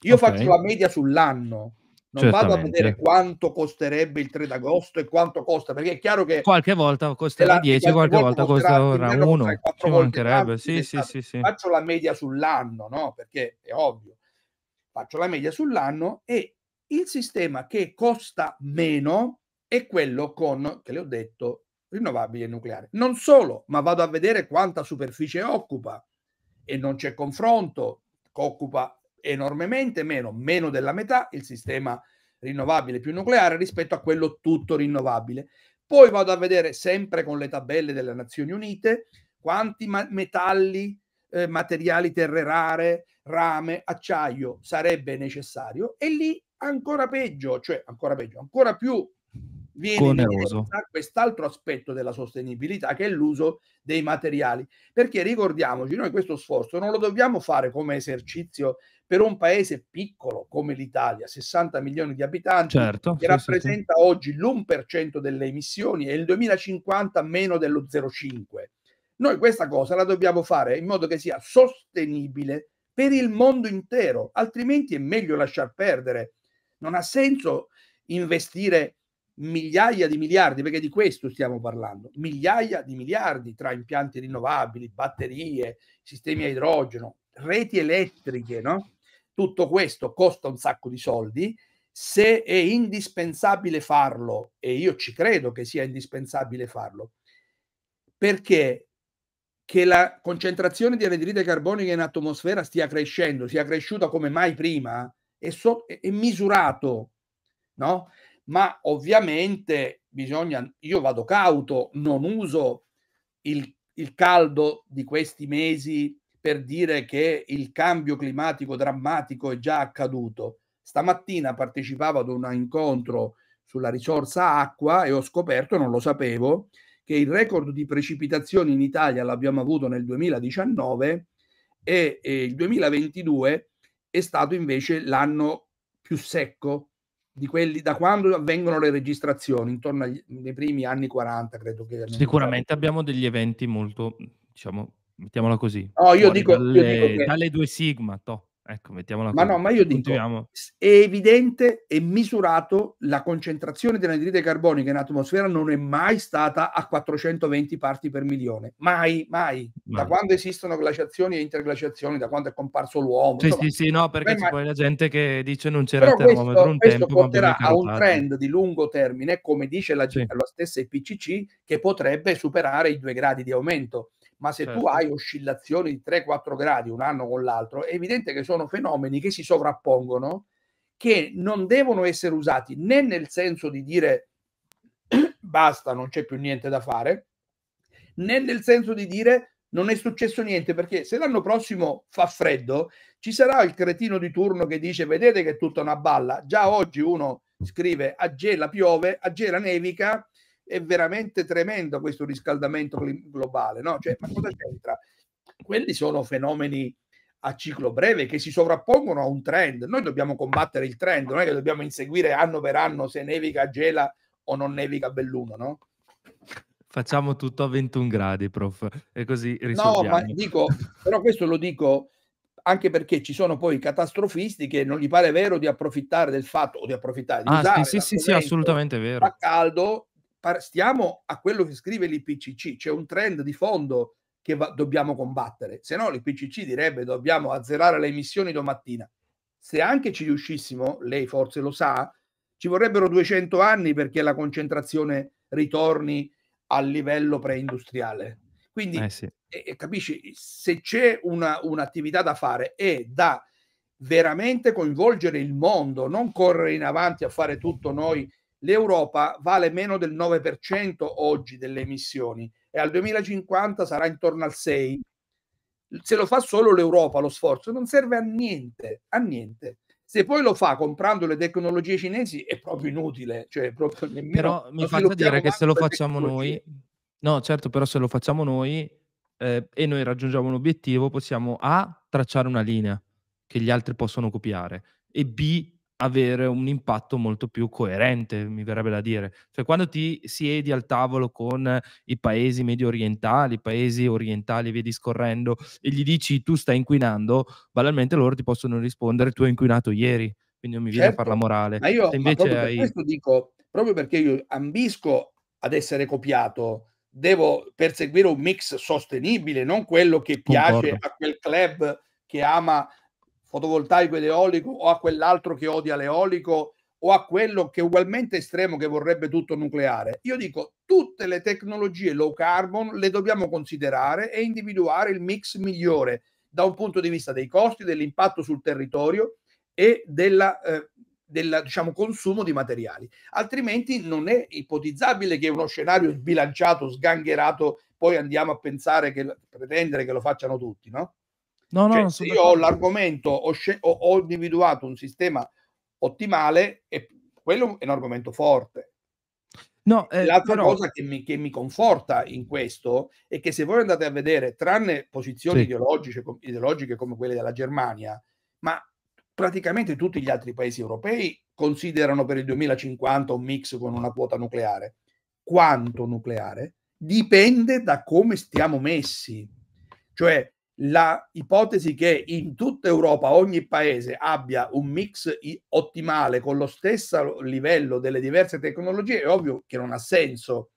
io okay. faccio la media sull'anno non Certamente. vado a vedere quanto costerebbe il 3 d'agosto e quanto costa, perché è chiaro che... Qualche volta costerà 10, qualche volta costerà 1, ci mancherebbe, sì, sì, sì, sì. Faccio la media sull'anno, no? Perché è ovvio. Faccio la media sull'anno e il sistema che costa meno è quello con, che le ho detto, rinnovabile e nucleare. Non solo, ma vado a vedere quanta superficie occupa e non c'è confronto, occupa enormemente meno, meno della metà, il sistema rinnovabile più nucleare rispetto a quello tutto rinnovabile. Poi vado a vedere sempre con le tabelle delle Nazioni Unite quanti ma- metalli, eh, materiali terre rare, rame, acciaio sarebbe necessario e lì ancora peggio, cioè ancora peggio, ancora più viene quest'altro aspetto della sostenibilità che è l'uso dei materiali. Perché ricordiamoci, noi questo sforzo non lo dobbiamo fare come esercizio per un paese piccolo come l'Italia, 60 milioni di abitanti, certo, che sì, rappresenta sì. oggi l'1% delle emissioni e il 2050 meno dello 0,5. Noi questa cosa la dobbiamo fare in modo che sia sostenibile per il mondo intero, altrimenti è meglio lasciar perdere. Non ha senso investire migliaia di miliardi, perché di questo stiamo parlando, migliaia di miliardi tra impianti rinnovabili, batterie, sistemi a idrogeno, reti elettriche, no? Tutto questo costa un sacco di soldi. Se è indispensabile farlo, e io ci credo che sia indispensabile farlo, perché che la concentrazione di anidride carbonica in atmosfera stia crescendo, sia cresciuta come mai prima, è, so, è misurato, no? Ma ovviamente bisogna, io vado cauto, non uso il, il caldo di questi mesi per dire che il cambio climatico drammatico è già accaduto. Stamattina partecipavo ad un incontro sulla risorsa acqua e ho scoperto, non lo sapevo, che il record di precipitazioni in Italia l'abbiamo avuto nel 2019 e, e il 2022 è stato invece l'anno più secco di quelli da quando avvengono le registrazioni, intorno ai primi anni 40, credo che. Sicuramente abbiamo degli eventi molto, diciamo, mettiamola così. No, io dico, dalle, io dico che... dalle due sigma, to. Ecco, mettiamola ma così. Ma no, ma io dico, è evidente e misurato la concentrazione di anidride carbonica in atmosfera non è mai stata a 420 parti per milione. Mai, mai. mai. Da quando esistono glaciazioni e interglaciazioni, da quando è comparso l'uomo. Sì, insomma, sì, sì, no, perché c'è mai... poi la gente che dice non c'era il termometro questo, un questo tempo. porterà a un trend di lungo termine, come dice la, sì. la stessa IPCC, che potrebbe superare i due gradi di aumento ma se certo. tu hai oscillazioni di 3-4 gradi un anno con l'altro, è evidente che sono fenomeni che si sovrappongono, che non devono essere usati né nel senso di dire basta, non c'è più niente da fare, né nel senso di dire non è successo niente, perché se l'anno prossimo fa freddo, ci sarà il cretino di turno che dice vedete che è tutta una balla, già oggi uno scrive a Gela piove, a Gela nevica, è veramente tremendo questo riscaldamento globale, no? Cioè, ma cosa c'entra? Quelli sono fenomeni a ciclo breve che si sovrappongono a un trend. Noi dobbiamo combattere il trend, non è che dobbiamo inseguire anno per anno se nevica gela o non nevica belluno, no? Facciamo tutto a 21 gradi, prof, e così risolviamo. No, ma dico, però questo lo dico anche perché ci sono poi catastrofisti che non gli pare vero di approfittare del fatto o di approfittare di ah, sì, sì, sì, assolutamente vero. A caldo stiamo a quello che scrive l'IPCC, c'è un trend di fondo che va, dobbiamo combattere, se no l'IPCC direbbe dobbiamo azzerare le emissioni domattina. Se anche ci riuscissimo, lei forse lo sa, ci vorrebbero 200 anni perché la concentrazione ritorni al livello preindustriale. Quindi eh sì. eh, capisci, se c'è una, un'attività da fare è da veramente coinvolgere il mondo, non correre in avanti a fare tutto noi l'Europa vale meno del 9% oggi delle emissioni e al 2050 sarà intorno al 6%. Se lo fa solo l'Europa lo sforzo non serve a niente, a niente. Se poi lo fa comprando le tecnologie cinesi è proprio inutile. Cioè proprio Però mi faccio dire che se lo facciamo noi, no certo, però se lo facciamo noi eh, e noi raggiungiamo un obiettivo possiamo A, tracciare una linea che gli altri possono copiare e B, avere un impatto molto più coerente, mi verrebbe da dire. Cioè, quando ti siedi al tavolo con i paesi medio orientali, i paesi orientali via discorrendo, e gli dici tu stai inquinando, banalmente loro ti possono rispondere tu hai inquinato ieri, quindi non mi viene certo. a far la certo, morale. Ma io Se invece ma hai... questo dico, proprio perché io ambisco ad essere copiato, devo perseguire un mix sostenibile, non quello che piace Concordo. a quel club che ama fotovoltaico ed eolico o a quell'altro che odia l'eolico o a quello che è ugualmente estremo che vorrebbe tutto nucleare. Io dico tutte le tecnologie low carbon le dobbiamo considerare e individuare il mix migliore da un punto di vista dei costi, dell'impatto sul territorio e della, eh, del diciamo, consumo di materiali. Altrimenti non è ipotizzabile che uno scenario sbilanciato, sgangherato, poi andiamo a pensare che pretendere che lo facciano tutti, no? No, no, cioè, io ho l'argomento, ho, sce- ho, ho, individuato un sistema ottimale e quello è un argomento forte. No, eh, L'altra però... cosa che mi, che mi, conforta in questo è che se voi andate a vedere, tranne posizioni sì. ideologiche, ideologiche come quelle della Germania, ma praticamente tutti gli altri paesi europei considerano per il 2050 un mix con una quota nucleare. Quanto nucleare? Dipende da come stiamo messi. Cioè, la ipotesi che in tutta Europa ogni paese abbia un mix ottimale con lo stesso livello delle diverse tecnologie è ovvio che non ha senso.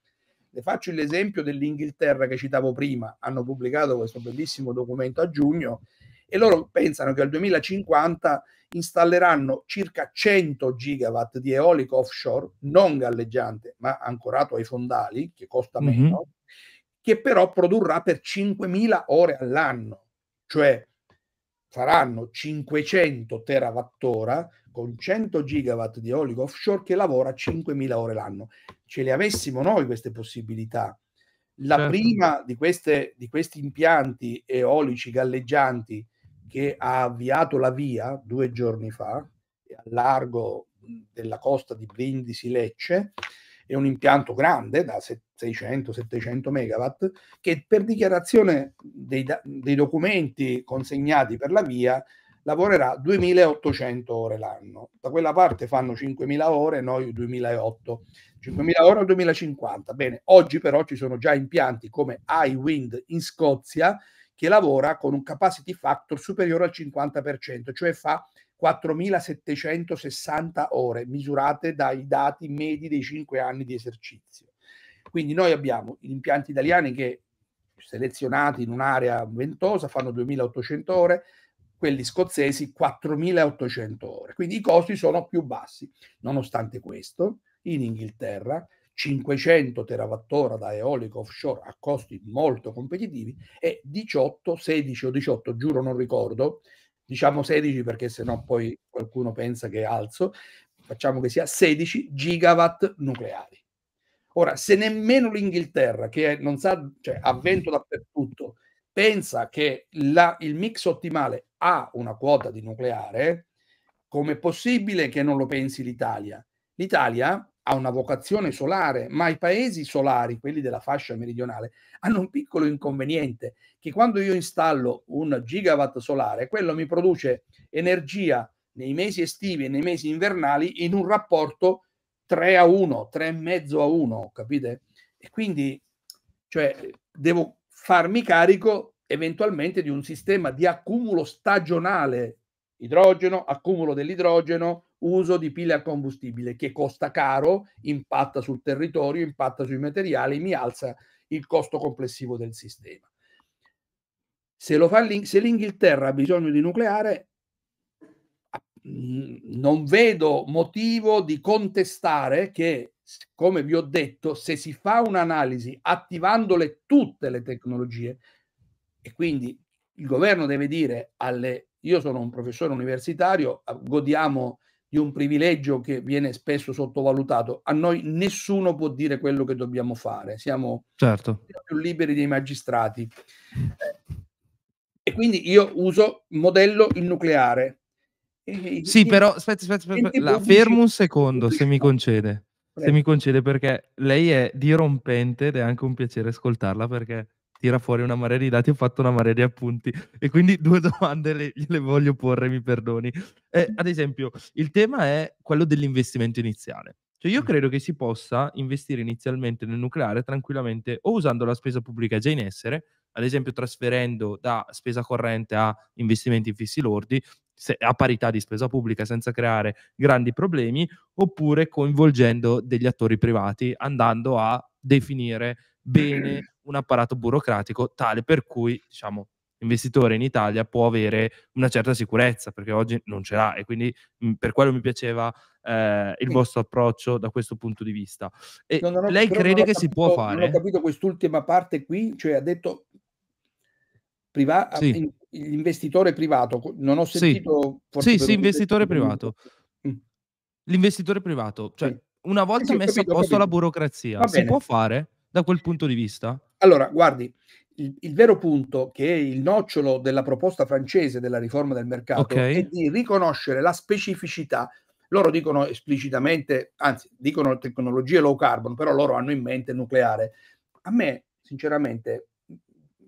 Le faccio l'esempio dell'Inghilterra che citavo prima, hanno pubblicato questo bellissimo documento a giugno e loro pensano che al 2050 installeranno circa 100 gigawatt di eolico offshore non galleggiante ma ancorato ai fondali che costa mm-hmm. meno che però produrrà per 5.000 ore all'anno, cioè faranno 500 terawattora con 100 gigawatt di oligo offshore che lavora 5.000 ore l'anno. Ce le avessimo noi queste possibilità. La certo. prima di, queste, di questi impianti eolici galleggianti che ha avviato la via due giorni fa, a largo della costa di Brindisi Lecce, è un impianto grande da 600-700 megawatt che per dichiarazione dei, dei documenti consegnati per la via lavorerà 2800 ore l'anno. Da quella parte fanno 5000 ore, noi 2.800. 5000 ore al 2050. Bene, oggi però ci sono già impianti come iWind in Scozia che lavora con un capacity factor superiore al 50%, cioè fa 4.760 ore misurate dai dati medi dei 5 anni di esercizio. Quindi noi abbiamo gli impianti italiani che selezionati in un'area ventosa fanno 2.800 ore, quelli scozzesi 4.800 ore. Quindi i costi sono più bassi. Nonostante questo, in Inghilterra 500 terawattora da eolico offshore a costi molto competitivi e 18, 16 o 18, giuro non ricordo, diciamo 16 perché sennò poi qualcuno pensa che è alzo, facciamo che sia 16 gigawatt nucleari. Ora, se nemmeno l'Inghilterra, che non sa, cioè ha vento dappertutto, pensa che la, il mix ottimale ha una quota di nucleare, com'è possibile che non lo pensi l'Italia? L'Italia ha una vocazione solare, ma i paesi solari, quelli della fascia meridionale, hanno un piccolo inconveniente che quando io installo un gigawatt solare, quello mi produce energia nei mesi estivi e nei mesi invernali in un rapporto 3 a 1, 3,5 a 1, capite? E quindi cioè, devo farmi carico eventualmente di un sistema di accumulo stagionale, idrogeno, accumulo dell'idrogeno, uso di pile a combustibile che costa caro, impatta sul territorio, impatta sui materiali, mi alza il costo complessivo del sistema. Se, lo fa l'Ing- se l'Inghilterra ha bisogno di nucleare, mhmm, non vedo motivo di contestare che, come vi ho detto, se si fa un'analisi attivandole tutte le tecnologie, e quindi il governo deve dire alle io sono un professore universitario, godiamo di un privilegio che viene spesso sottovalutato. A noi nessuno può dire quello che dobbiamo fare, siamo certo. più liberi dei magistrati. E quindi io uso modello il nucleare. sì, quindi, però aspetta, aspetta, aspetta la, fermo un secondo, se mi concede. Prego. Se mi concede, perché lei è dirompente ed è anche un piacere ascoltarla perché tira fuori una marea di dati, ho fatto una marea di appunti. E quindi due domande le, le voglio porre, mi perdoni. Eh, mm. ad esempio, il tema è quello dell'investimento iniziale. Cioè io mm. credo che si possa investire inizialmente nel nucleare tranquillamente o usando la spesa pubblica già in essere, ad esempio trasferendo da spesa corrente a investimenti in fissi lordi, se, a parità di spesa pubblica senza creare grandi problemi, oppure coinvolgendo degli attori privati andando a definire bene un apparato burocratico tale per cui, diciamo, investitore in Italia può avere una certa sicurezza, perché oggi non ce l'ha e quindi mh, mhmm, per quello mi piaceva eh, il vostro approccio da questo punto di vista. E no, ho, lei crede che capito, si può fare? Non ho capito quest'ultima parte qui, cioè ha detto priva- ah, sì. l'investitore privato, non ho sentito... Sì, sì, sì investitore privato. Mm. L'investitore privato, cioè sì. una volta sì, messa a posto la burocrazia, si può fare? da quel punto di vista? Allora, guardi, il, il, vero punto, che è il nocciolo della proposta francese della riforma del mercato, okay. è di riconoscere la specificità. Loro dicono esplicitamente, anzi, dicono tecnologie low carbon, però loro hanno in mente il nucleare. A me, sinceramente,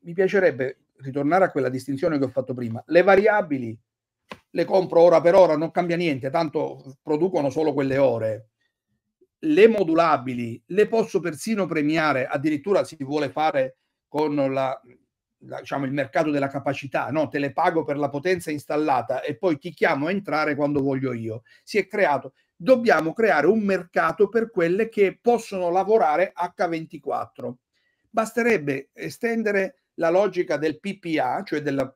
mi piacerebbe ritornare a quella distinzione che ho fatto prima. Le variabili le compro ora per ora, non cambia niente, tanto producono solo quelle ore le modulabili le posso persino premiare, addirittura si vuole fare con la, la, diciamo, il mercato della capacità, no? te le pago per la potenza installata e poi ti chiamo a entrare quando voglio io. Si è creato, dobbiamo creare un mercato per quelle che possono lavorare H24. Basterebbe estendere la logica del PPA, cioè della,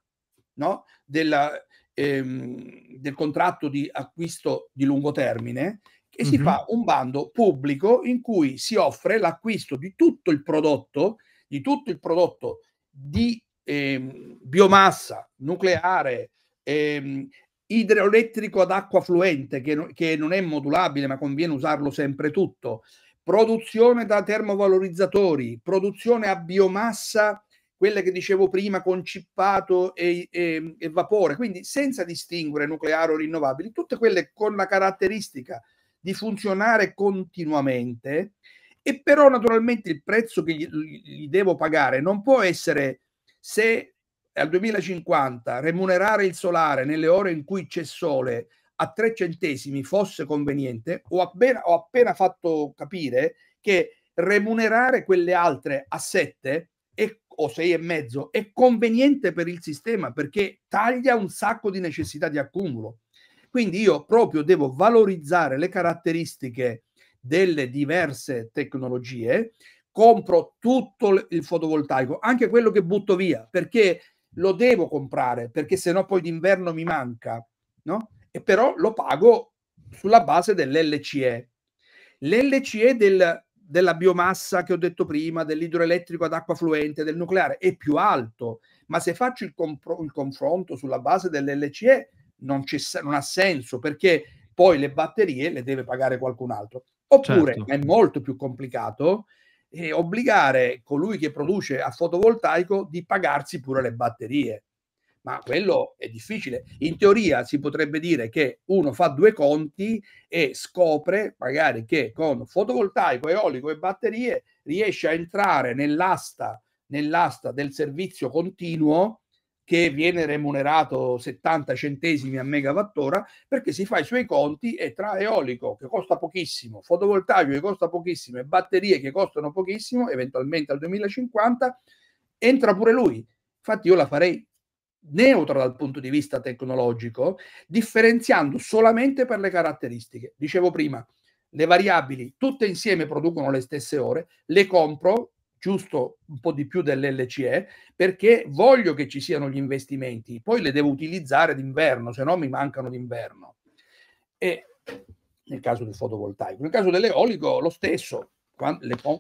no? della, ehm, del contratto di acquisto di lungo termine, e si mm-hmm. fa un bando pubblico in cui si offre l'acquisto di tutto il prodotto, di tutto il prodotto di eh, biomassa nucleare, eh, idroelettrico ad acqua fluente, che, no, che, non è modulabile, ma conviene usarlo sempre tutto, produzione da termovalorizzatori, produzione a biomassa, quelle che dicevo prima, con cippato e, e, ehm, e vapore, quindi senza distinguere nucleare o rinnovabili, tutte quelle con la caratteristica di funzionare continuamente e però naturalmente il prezzo che gli, gli devo pagare non può essere se al 2050 remunerare il solare nelle ore in cui c'è sole a 3 centesimi fosse conveniente, ho appena, ho appena fatto capire che remunerare quelle altre a 7 è, o mezzo è conveniente per il sistema perché taglia un sacco di necessità di accumulo. Quindi io proprio devo valorizzare le caratteristiche delle diverse tecnologie, compro tutto il fotovoltaico, anche quello che butto via, perché lo devo comprare, perché sennò poi d'inverno mi manca, no? E però lo pago sulla base dell'LCE. L'LCE del, della biomassa che ho detto prima, dell'idroelettrico ad acqua fluente, del nucleare, è più alto, ma se faccio il, compro- il confronto sulla base dell'LCE, non, non ha senso perché poi le batterie le deve pagare qualcun altro. Oppure certo. è molto più complicato eh, obbligare colui che produce a fotovoltaico di pagarsi pure le batterie. Ma quello è difficile. In teoria si potrebbe dire che uno fa due conti e scopre magari che con fotovoltaico, eolico e batterie riesce a entrare nell'asta, nell'asta del servizio continuo che viene remunerato 70 centesimi a megawattora perché si fa i suoi conti e tra eolico che costa pochissimo, fotovoltaico che costa pochissimo e batterie che costano pochissimo, eventualmente al 2050, entra pure lui. Infatti io la farei neutra dal punto di vista tecnologico, differenziando solamente per le caratteristiche. Dicevo prima, le variabili tutte insieme producono le stesse ore, le compro giusto un po' di più dell'LCE, perché voglio che ci siano gli investimenti, poi le devo utilizzare d'inverno, se no mi mancano d'inverno. E nel caso del fotovoltaico, nel caso dell'eolico lo stesso.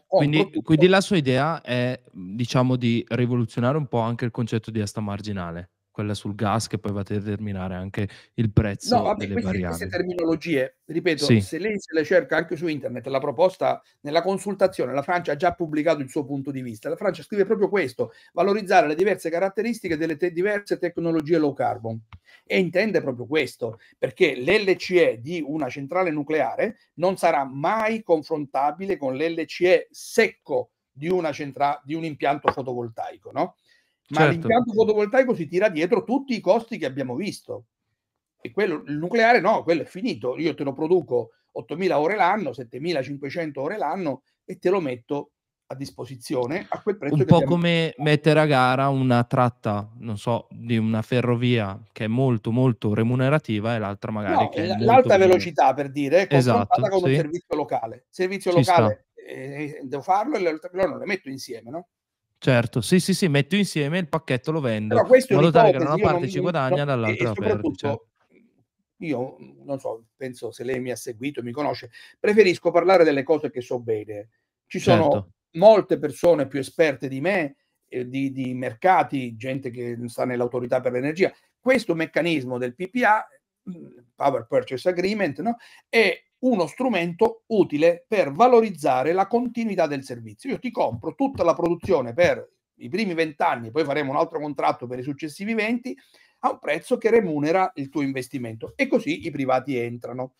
Quindi, quindi, la sua idea è diciamo di rivoluzionare un po' anche il concetto di asta marginale quella sul gas che poi va a determinare anche il prezzo no, vabbè, delle queste, varianti. Queste terminologie, ripeto, sì. se lei se le cerca anche su internet, la proposta nella consultazione, la Francia ha già pubblicato il suo punto di vista. La Francia scrive proprio questo, valorizzare le diverse caratteristiche delle te diverse tecnologie low carbon. E intende proprio questo, perché l'LCE di una centrale nucleare non sarà mai confrontabile con l'LCE secco di, di un impianto fotovoltaico, no? ma certo. l'impianto fotovoltaico si tira dietro tutti i costi che abbiamo visto. E quello, il nucleare no, quello è finito. Io te lo produco 8.000 ore l'anno, 7.500 ore l'anno e te lo metto a disposizione a quel prezzo. Un po' come fatto. mettere a gara una tratta, non so, di una ferrovia che è molto molto remunerativa e l'altra magari no, che l- l'alta velocità più... per dire è esatto, con sì. servizio locale. Servizio Ci locale eh, devo farlo e loro non le metto insieme, no? Certo, sì, sì, sì, metto insieme il pacchetto, lo vendo, Però questo in modo tale che da una parte ci guadagna, dall'altra perde. Certo. Cioè. Io non so, penso se lei mi ha seguito, mi conosce, preferisco parlare delle cose che so bene. Ci sono certo. molte persone più esperte di me, eh, di, di mercati, gente che sta nell'autorità per l'energia. Questo meccanismo del PPA, mm, Power Purchase Agreement, no? è uno strumento utile per valorizzare la continuità del servizio. Io ti compro tutta la produzione per i primi vent'anni, poi faremo un altro contratto per i successivi venti, a un prezzo che remunera il tuo investimento e così i privati entrano.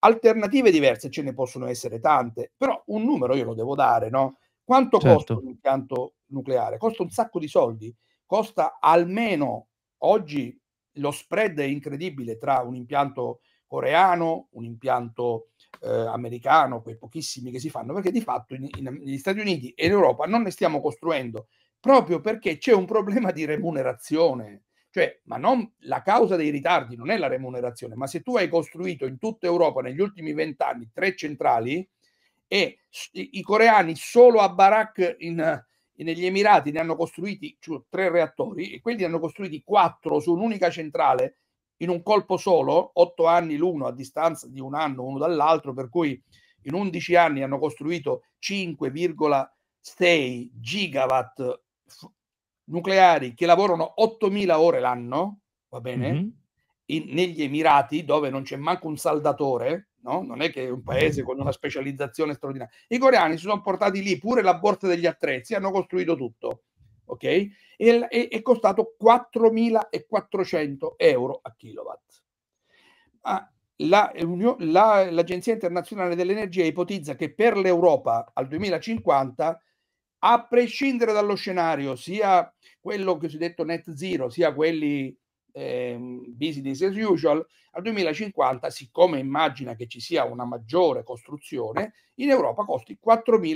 Alternative diverse ce ne possono essere tante, però un numero io lo devo dare, no? Quanto certo. costa un impianto nucleare? Costa un sacco di soldi, costa almeno oggi lo spread è incredibile tra un impianto nucleare coreano, un impianto eh, americano, quei pochissimi che si fanno, perché di fatto in, in, negli Stati Uniti e in Europa non ne stiamo costruendo proprio perché c'è un problema di remunerazione. Cioè, ma non, la causa dei ritardi non è la remunerazione, ma se tu hai costruito in tutta Europa negli ultimi vent'anni tre centrali e i, coreani solo a Barak in, negli Emirati ne hanno costruiti cioè, tre reattori e quelli ne hanno costruiti quattro su un'unica centrale, in un colpo solo, otto anni l'uno a distanza di un anno uno dall'altro, per cui in 11 anni hanno costruito 5,6 gigawatt nucleari che lavorano 8.000 ore l'anno, va bene? Mm-hmm. In, negli Emirati, dove non c'è manco un saldatore, no? non è che è un paese con una specializzazione straordinaria. I coreani si sono portati lì pure la borsa degli attrezzi, hanno costruito tutto ok? E è costato 4.400 euro a kilowatt. Ma ah, la, eh, la, L'Agenzia Internazionale dell'Energia ipotizza che per l'Europa al 2050, a prescindere dallo scenario, sia quello cosiddetto net zero, sia quelli eh, business as usual, al 2050, siccome immagina che ci sia una maggiore costruzione, in Europa costi 4.500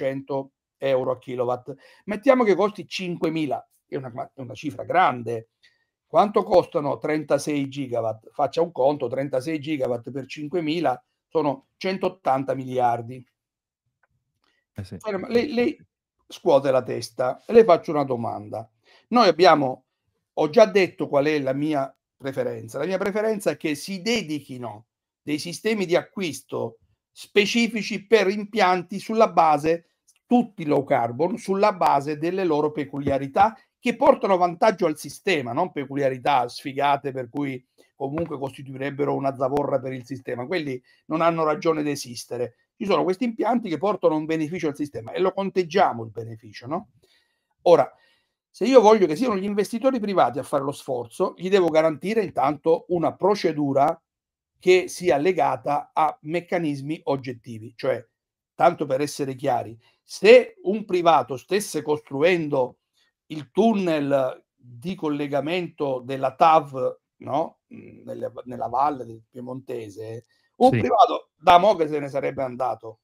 euro euro a kilowatt. Mettiamo che costi 5.000, è una, una cifra grande. Quanto costano 36 gigawatt? Faccia un conto, 36 gigawatt per 5.000 sono 180 miliardi. Eh sì. lei, lei, scuote la testa e le faccio una domanda. Noi abbiamo, ho già detto qual è la mia preferenza. La mia preferenza è che si dedichino dei sistemi di acquisto specifici per impianti sulla base tutti low carbon sulla base delle loro peculiarità che portano vantaggio al sistema, non peculiarità sfigate per cui comunque costituirebbero una zavorra per il sistema. Quelli non hanno ragione di esistere. Ci sono questi impianti che portano un beneficio al sistema e lo conteggiamo il beneficio, no? Ora, se io voglio che siano gli investitori privati a fare lo sforzo, gli devo garantire intanto una procedura che sia legata a meccanismi oggettivi, cioè, tanto per essere chiari, se un privato stesse costruendo il tunnel di collegamento della TAV no? Mm, nella, nella valle del Piemontese, un sì. privato da mo che se ne sarebbe andato.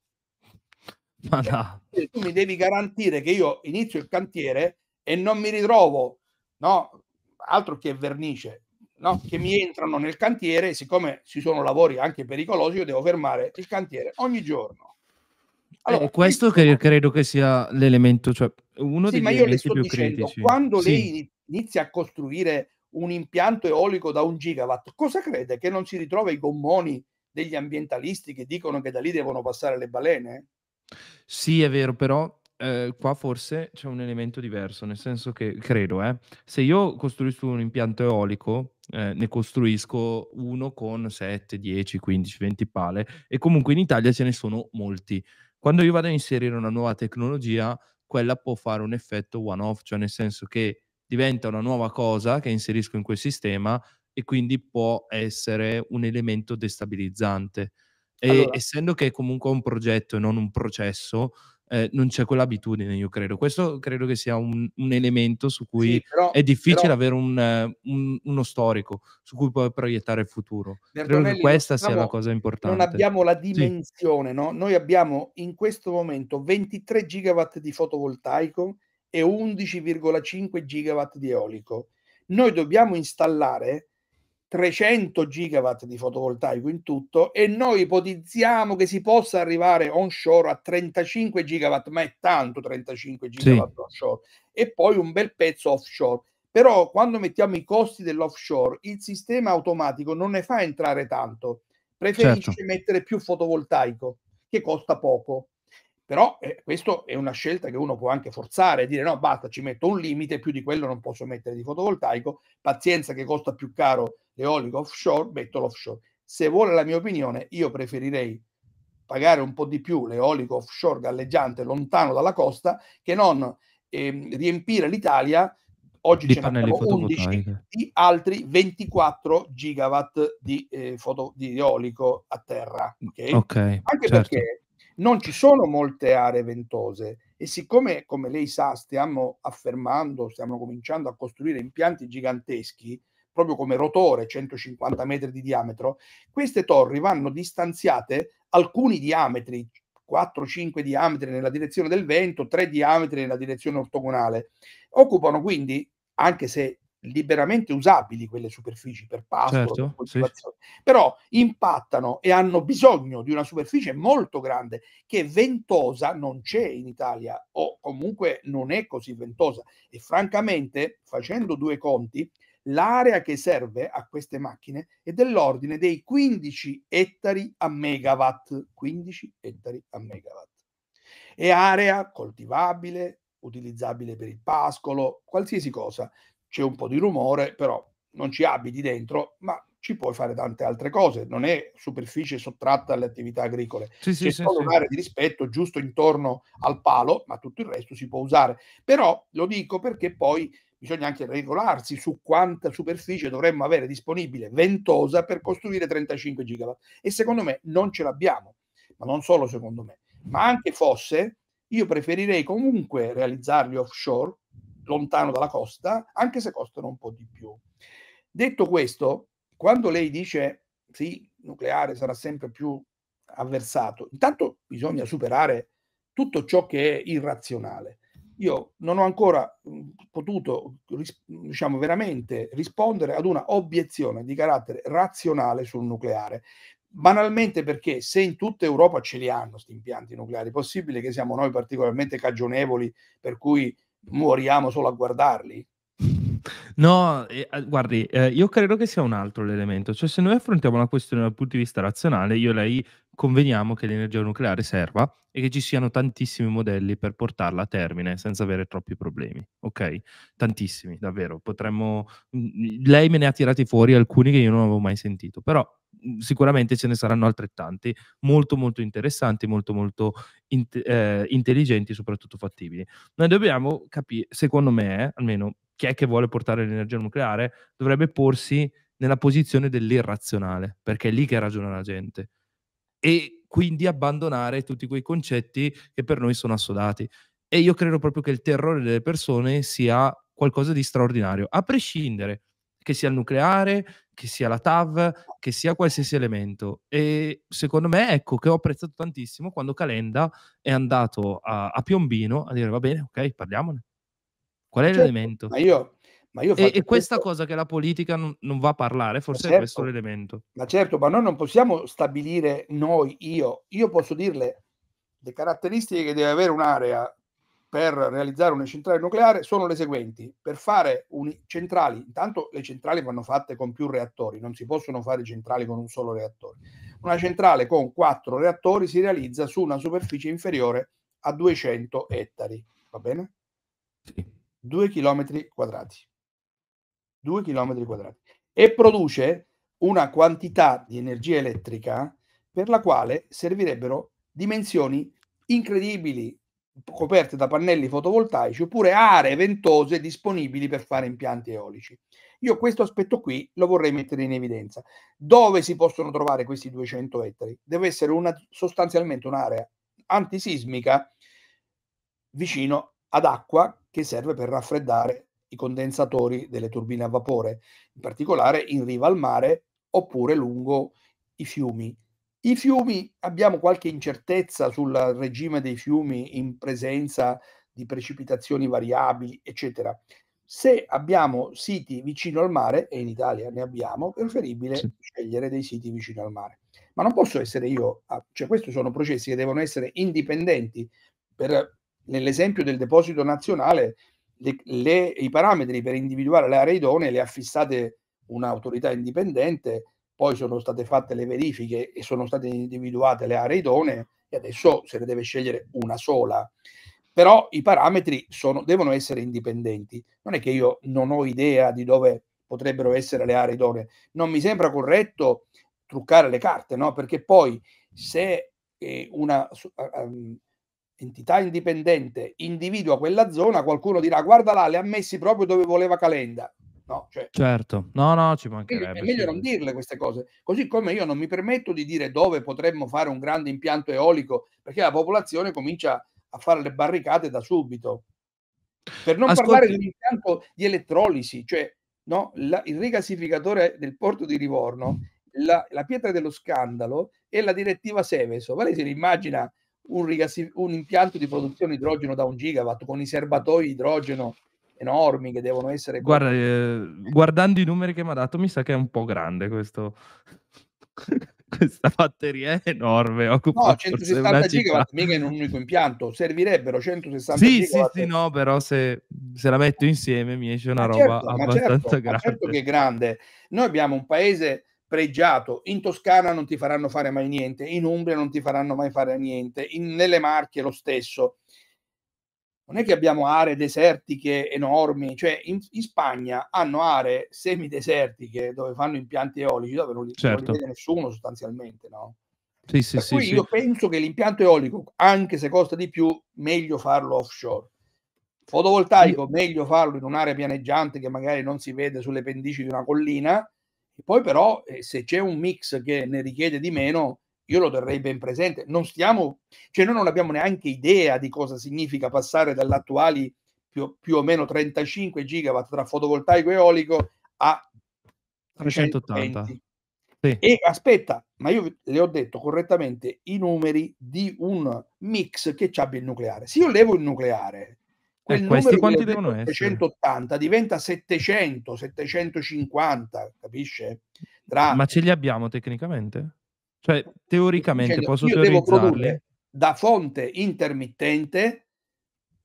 Ma cioè, no. Tu mi devi garantire che io inizio il cantiere e non mi ritrovo, no? altro che vernice, no? che mi entrano nel cantiere, siccome ci sono lavori anche pericolosi, io devo fermare il cantiere ogni giorno. Allora, eh, questo che credo che sia l'elemento, cioè uno sì, degli elementi più dicendo, critici. Quando sì. lei inizia a costruire un impianto eolico da un gigawatt, cosa crede? Che non si ritrova i gommoni degli ambientalisti che dicono che da lì devono passare le balene? Sì, è vero, però eh, qua forse c'è un elemento diverso, nel senso che credo, eh, se io costruisco un impianto eolico, eh, ne costruisco uno con 7, 10, 15, 20 pale e comunque in Italia ce ne sono molti. Quando io vado a inserire una nuova tecnologia, quella può fare un effetto one-off, cioè nel senso che diventa una nuova cosa che inserisco in quel sistema e quindi può essere un elemento destabilizzante. E allora. essendo che è comunque un progetto e non un processo, eh, non c'è quell'abitudine, io credo. Questo credo che sia un, un elemento su cui sì, però, è difficile però, avere un, un, uno storico su cui puoi proiettare il futuro. Credo che questa sia la diciamo cosa importante. Non abbiamo la dimensione, sì. no? Noi abbiamo in questo momento 23 gigawatt di fotovoltaico e 11,5 gigawatt di eolico. Noi dobbiamo installare 300 gigawatt di fotovoltaico in tutto e noi ipotizziamo che si possa arrivare onshore a 35 gigawatt, ma è tanto 35 gigawatt sì. onshore e poi un bel pezzo offshore. Però quando mettiamo i costi dell'offshore, il sistema automatico non ne fa entrare tanto, preferisce certo. mettere più fotovoltaico che costa poco. Però eh, questa è una scelta che uno può anche forzare, dire no, basta, ci metto un limite, più di quello non posso mettere di fotovoltaico, pazienza che costa più caro l'eolico offshore, metto l'offshore. Se vuole la mia opinione, io preferirei pagare un po' di più l'eolico offshore galleggiante lontano dalla costa che non ehm, riempire l'Italia oggi di ce pannelli 11 di altri 24 gigawatt di, eh, foto, di eolico a terra okay? Okay, anche certo. perché non ci sono molte aree ventose e siccome, come lei sa, stiamo affermando, stiamo cominciando a costruire impianti giganteschi, proprio come rotore, 150 metri di diametro, queste torri vanno distanziate alcuni diametri, 4-5 diametri nella direzione del vento, 3 diametri nella direzione ortogonale. Occupano quindi, anche se liberamente usabili quelle superfici per pascolo, certo, sì. però impattano e hanno bisogno di una superficie molto grande che ventosa non c'è in Italia o comunque non è così ventosa e francamente facendo due conti l'area che serve a queste macchine è dell'ordine dei 15 ettari a megawatt 15 ettari a megawatt è area coltivabile utilizzabile per il pascolo qualsiasi cosa c'è un po' di rumore, però non ci abiti dentro, ma ci puoi fare tante altre cose, non è superficie sottratta alle attività agricole, sì, c'è sì, solo sì, un'area di rispetto giusto intorno al palo, ma tutto il resto si può usare. Però lo dico perché poi bisogna anche regolarsi su quanta superficie dovremmo avere disponibile ventosa per costruire 35 gigawatt e secondo me non ce l'abbiamo, ma non solo secondo me, ma anche fosse, io preferirei comunque realizzarli offshore lontano dalla costa, anche se costano un po' di più. Detto questo, quando lei dice sì, il nucleare sarà sempre più avversato, intanto bisogna superare tutto ciò che è irrazionale. Io non ho ancora mm, potuto diciamo, veramente rispondere ad una obiezione di carattere razionale sul nucleare. Banalmente perché se in tutta Europa ce li hanno questi impianti nucleari, è possibile che siamo noi particolarmente cagionevoli per cui moriamo solo a guardarli? No, eh, eh, guardi, eh, io credo che sia un altro l'elemento, cioè se noi affrontiamo la questione dal punto di vista razionale, io e lei conveniamo che l'energia nucleare serva e che ci siano tantissimi modelli per portarla a termine senza avere troppi problemi, ok? Tantissimi, davvero, potremmo... Mm, lei me ne ha tirati fuori alcuni che io non avevo mai sentito, però Mm, sicuramente ce ne saranno altrettanti, molto molto interessanti, molto molto int- eh, intelligenti, soprattutto fattibili. Noi dobbiamo capire, secondo me, almeno chi è che vuole portare l'energia nucleare, dovrebbe porsi nella posizione dell'irrazionale, perché è lì che ragiona la gente. E quindi abbandonare tutti quei concetti che per noi sono assodati. E io credo proprio che il terrore delle persone sia qualcosa di straordinario, a prescindere che sia il nucleare, che sia la TAV, che sia qualsiasi elemento. E secondo me, ecco, che ho apprezzato tantissimo quando Calenda è andato a, a Piombino a dire, va bene, ok, parliamone. Qual è certo, l'elemento? Ma io, ma io e, e, questa questo... cosa che la politica non, non va a parlare, forse certo, è questo certo, l'elemento. Ma certo, ma noi non possiamo stabilire noi, io. Io posso dirle le caratteristiche che deve avere un'area per realizzare una centrale nucleare sono le seguenti. Per fare un, centrali, intanto le centrali vanno fatte con più reattori, non si possono fare centrali con un solo reattore. Una centrale con quattro reattori si realizza su una superficie inferiore a 200 ettari, va bene? Sì. 2 km quadrati. 2 km quadrati. E produce una quantità di energia elettrica per la quale servirebbero dimensioni incredibili coperte da pannelli fotovoltaici oppure aree ventose disponibili per fare impianti eolici. Io questo aspetto qui lo vorrei mettere in evidenza. Dove si possono trovare questi 200 ettari? Deve essere una, sostanzialmente un'area antisismica vicino ad acqua che serve per raffreddare i condensatori delle turbine a vapore, in particolare in riva al mare oppure lungo i fiumi i fiumi, abbiamo qualche incertezza sul regime dei fiumi in presenza di precipitazioni variabili, eccetera. Se abbiamo siti vicino al mare, e in Italia ne abbiamo, è preferibile sì. scegliere dei siti vicino al mare. Ma non posso essere io, a, cioè questi sono processi che devono essere indipendenti. Per, nell'esempio del deposito nazionale, le, le, i parametri per individuare le aree idonee le ha fissate un'autorità indipendente poi sono state fatte le verifiche e sono state individuate le aree idonee e adesso se ne deve scegliere una sola. Però i parametri sono, devono essere indipendenti. Non è che io non ho idea di dove potrebbero essere le aree idonee. Non mi sembra corretto truccare le carte, no? perché poi se eh, una um, entità indipendente individua quella zona, qualcuno dirà guarda là, le ha messi proprio dove voleva Calenda. No, cioè, certo, no, no, ci mancherebbe. È meglio non dirle queste cose. Così come io non mi permetto di dire dove potremmo fare un grande impianto eolico, perché la popolazione comincia a fare le barricate da subito. Per non Ascolti. parlare di un impianto di elettrolisi, cioè no, la, il rigasificatore del porto di Livorno, la, la, pietra dello scandalo è la direttiva Seveso. Vale se ne immagina un, rigas- un impianto di produzione idrogeno da un gigawatt con i serbatoi idrogeno enormi che devono essere... Guarda, eh, guardando i numeri che mi ha dato, mi sa che è un po' grande questo... questa batteria è enorme. Occupa no, 160 gigawatt mica in un unico impianto, servirebbero 160 sì, gigawatt. Sì, sì, no, però se, se, la metto insieme mi esce una ma roba certo, certo abbastanza ma certo, grande. Ma certo che è grande. Noi abbiamo un paese pregiato, in Toscana non ti faranno fare mai niente, in Umbria non ti faranno mai fare niente, in, nelle Marche lo stesso non è che abbiamo aree desertiche enormi, cioè in, in Spagna hanno aree semidesertiche dove fanno impianti eolici, dove non li, certo. non li certo. vede nessuno sostanzialmente, no? Sì, sì, per sì, cui sì. io penso che l'impianto eolico, anche se costa di più, meglio farlo offshore. Fotovoltaico, io... meglio farlo in un'area pianeggiante che magari non si vede sulle pendici di una collina. poi però, eh, se c'è un mix che ne richiede di meno, io lo terrei ben presente. Non stiamo, cioè noi non abbiamo neanche idea di cosa significa passare dall'attuale più, più, o meno 35 gigawatt tra fotovoltaico e eolico a 380. Sì. E aspetta, ma io le ho detto correttamente i numeri di un mix che abbia il nucleare. Se io levo il nucleare, eh, quel eh, numero quanti devono 780 diventa 700, 750, capisce? Tra... Ma ce li abbiamo tecnicamente? Cioè, teoricamente dicendo, posso io devo produrre da fonte intermittente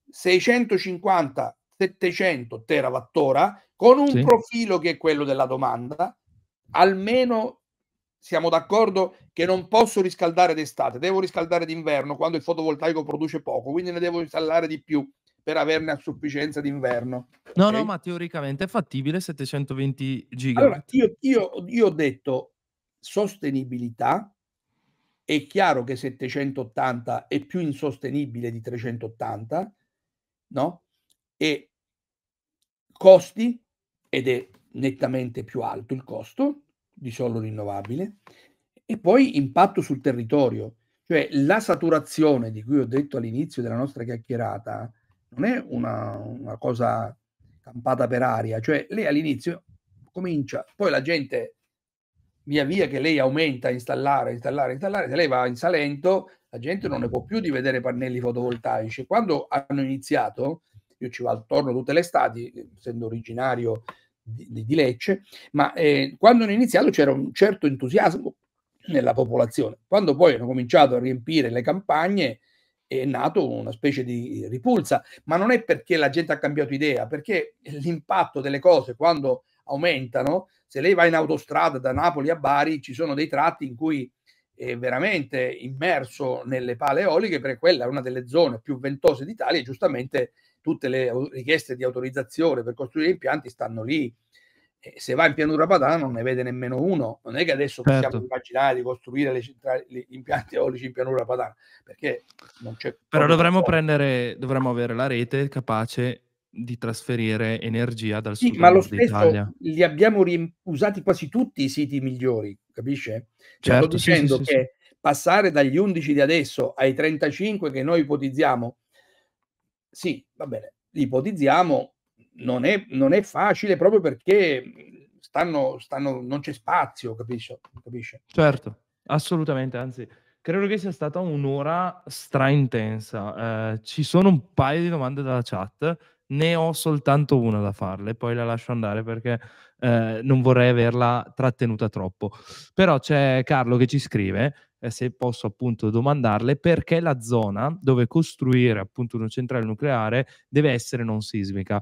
650 700 terawattora con un sì. profilo che è quello della domanda, almeno siamo d'accordo che non posso riscaldare d'estate, devo riscaldare d'inverno quando il fotovoltaico produce poco, quindi ne devo installare di più per averne a sufficienza d'inverno. No, okay? no, ma teoricamente è fattibile 720 giga. Allora, io, io, io ho detto sostenibilità, è chiaro che 780 è più insostenibile di 380, no? E costi, ed è nettamente più alto il costo di solo rinnovabile, e poi impatto sul territorio, cioè la saturazione di cui ho detto all'inizio della nostra chiacchierata non è una, una cosa campata per aria, cioè lei all'inizio comincia, poi la gente via via che lei aumenta, a installare, installare, installare, se lei va in Salento la gente non ne può più di vedere pannelli fotovoltaici. Quando hanno iniziato, io ci vado attorno tutte le estati, essendo originario di, di Lecce, ma eh, quando hanno iniziato c'era un certo entusiasmo nella popolazione. Quando poi hanno cominciato a riempire le campagne è nato una specie di ripulsa, ma non è perché la gente ha cambiato idea, perché l'impatto delle cose quando aumentano. Se lei va in autostrada da Napoli a Bari, ci sono dei tratti in cui è veramente immerso nelle pale eoliche, perché quella è una delle zone più ventose d'Italia e giustamente tutte le richieste di autorizzazione per costruire impianti stanno lì. E se va in pianura padana non ne vede nemmeno uno. Non è che adesso certo. possiamo immaginare di costruire le centrali, gli impianti eolici in pianura padana, perché non c'è... Però dovremmo, prendere, dovremmo avere la rete capace di trasferire energia dal sì, sud ma lo stesso li abbiamo usati quasi tutti i siti migliori, capisce? Cioè, certo, sto dicendo sì, sì, che passare dagli 11 di adesso ai 35 che noi ipotizziamo, sì, va bene, ipotizziamo, non è, non è facile proprio perché stanno, stanno, non c'è spazio, capisce? capisce? Certo, assolutamente, anzi... Credo che sia stata un'ora straintensa. Eh, ci sono un paio di domande dalla chat ne ho soltanto una da farle, poi la lascio andare perché eh, non vorrei averla trattenuta troppo. Però c'è Carlo che ci scrive, eh, se posso appunto domandarle, perché la zona dove costruire appunto una centrale nucleare deve essere non sismica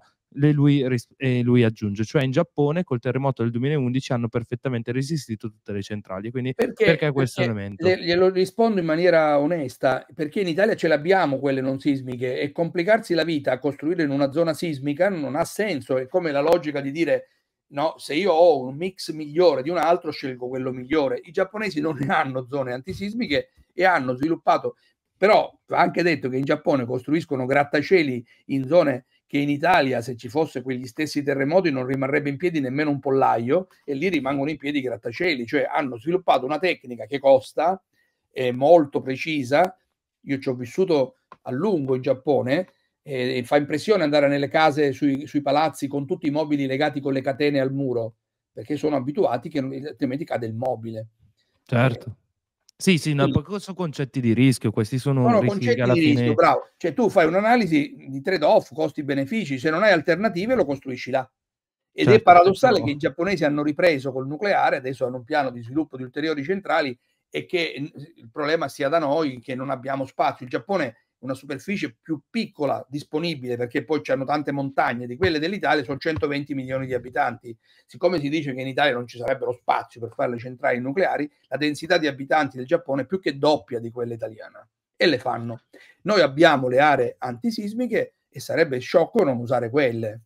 lui, e lui aggiunge, cioè in Giappone col terremoto del 2011 hanno perfettamente resistito tutte le centrali, quindi perché, perché eh, questo perché elemento? Le, glielo rispondo in maniera onesta, perché in Italia ce l'abbiamo quelle non sismiche e complicarsi la vita a costruire in una zona sismica non ha senso, è come la logica di dire no, se io ho un mix migliore di un altro, scelgo quello migliore. I giapponesi non ne hanno zone antisismiche e hanno sviluppato, però va anche detto che in Giappone costruiscono grattacieli in zone che in Italia se ci fosse quegli stessi terremoti non rimarrebbe in piedi nemmeno un pollaio e lì rimangono in piedi i grattacieli, cioè hanno sviluppato una tecnica che costa, è molto precisa, io ci ho vissuto a lungo in Giappone e fa impressione andare nelle case, sui, sui palazzi con tutti i mobili legati con le catene al muro, perché sono abituati che altrimenti cade il mobile. Certo. Sì, sì, no, poi sono concetti di rischio, questi sono, sono concetti alla di fine... rischio, bravo. Cioè tu fai un'analisi di trade-off, costi-benefici, se non hai alternative lo costruisci là. Ed certo, è certo, paradossale certo. che i giapponesi hanno ripreso col nucleare, adesso hanno un piano di sviluppo di ulteriori centrali e che il problema sia da noi che non abbiamo spazio. Il Giappone una superficie più piccola disponibile, perché poi c'hanno tante montagne, di quelle dell'Italia sono 120 milioni di abitanti. Siccome si dice che in Italia non ci sarebbero spazi per fare le centrali nucleari, la densità di abitanti del Giappone è più che doppia di quella italiana e le fanno. Noi abbiamo le aree antisismiche e sarebbe sciocco non usare quelle.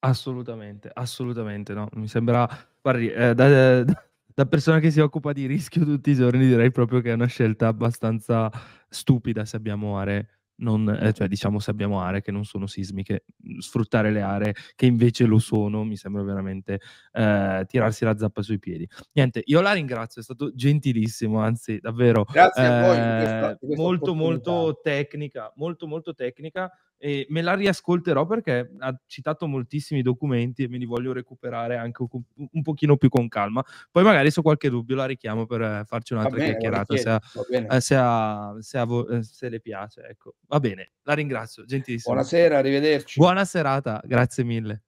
Assolutamente, assolutamente no. Mi sembra, guardi, eh, da, da da persona che si occupa di rischio tutti i giorni direi proprio che è una scelta abbastanza stupida se abbiamo aree non, eh, cioè diciamo se abbiamo aree che non sono sismiche, sfruttare le aree che invece lo sono mi sembra veramente eh, tirarsi la zappa sui piedi. Niente, io la ringrazio, è stato gentilissimo, anzi davvero. Grazie eh, a voi. Eh, questa, questa molto molto tecnica, molto molto tecnica, e me la riascolterò perché ha citato moltissimi documenti e me li voglio recuperare anche un pochino più con calma. Poi magari se ho qualche dubbio la richiamo per eh, farci un'altra chiacchierata se, eh, se, se, vo- eh, se, le piace. Ecco. Va bene, la ringrazio, gentilissimo. Buonasera, arrivederci. Buona serata, grazie mille.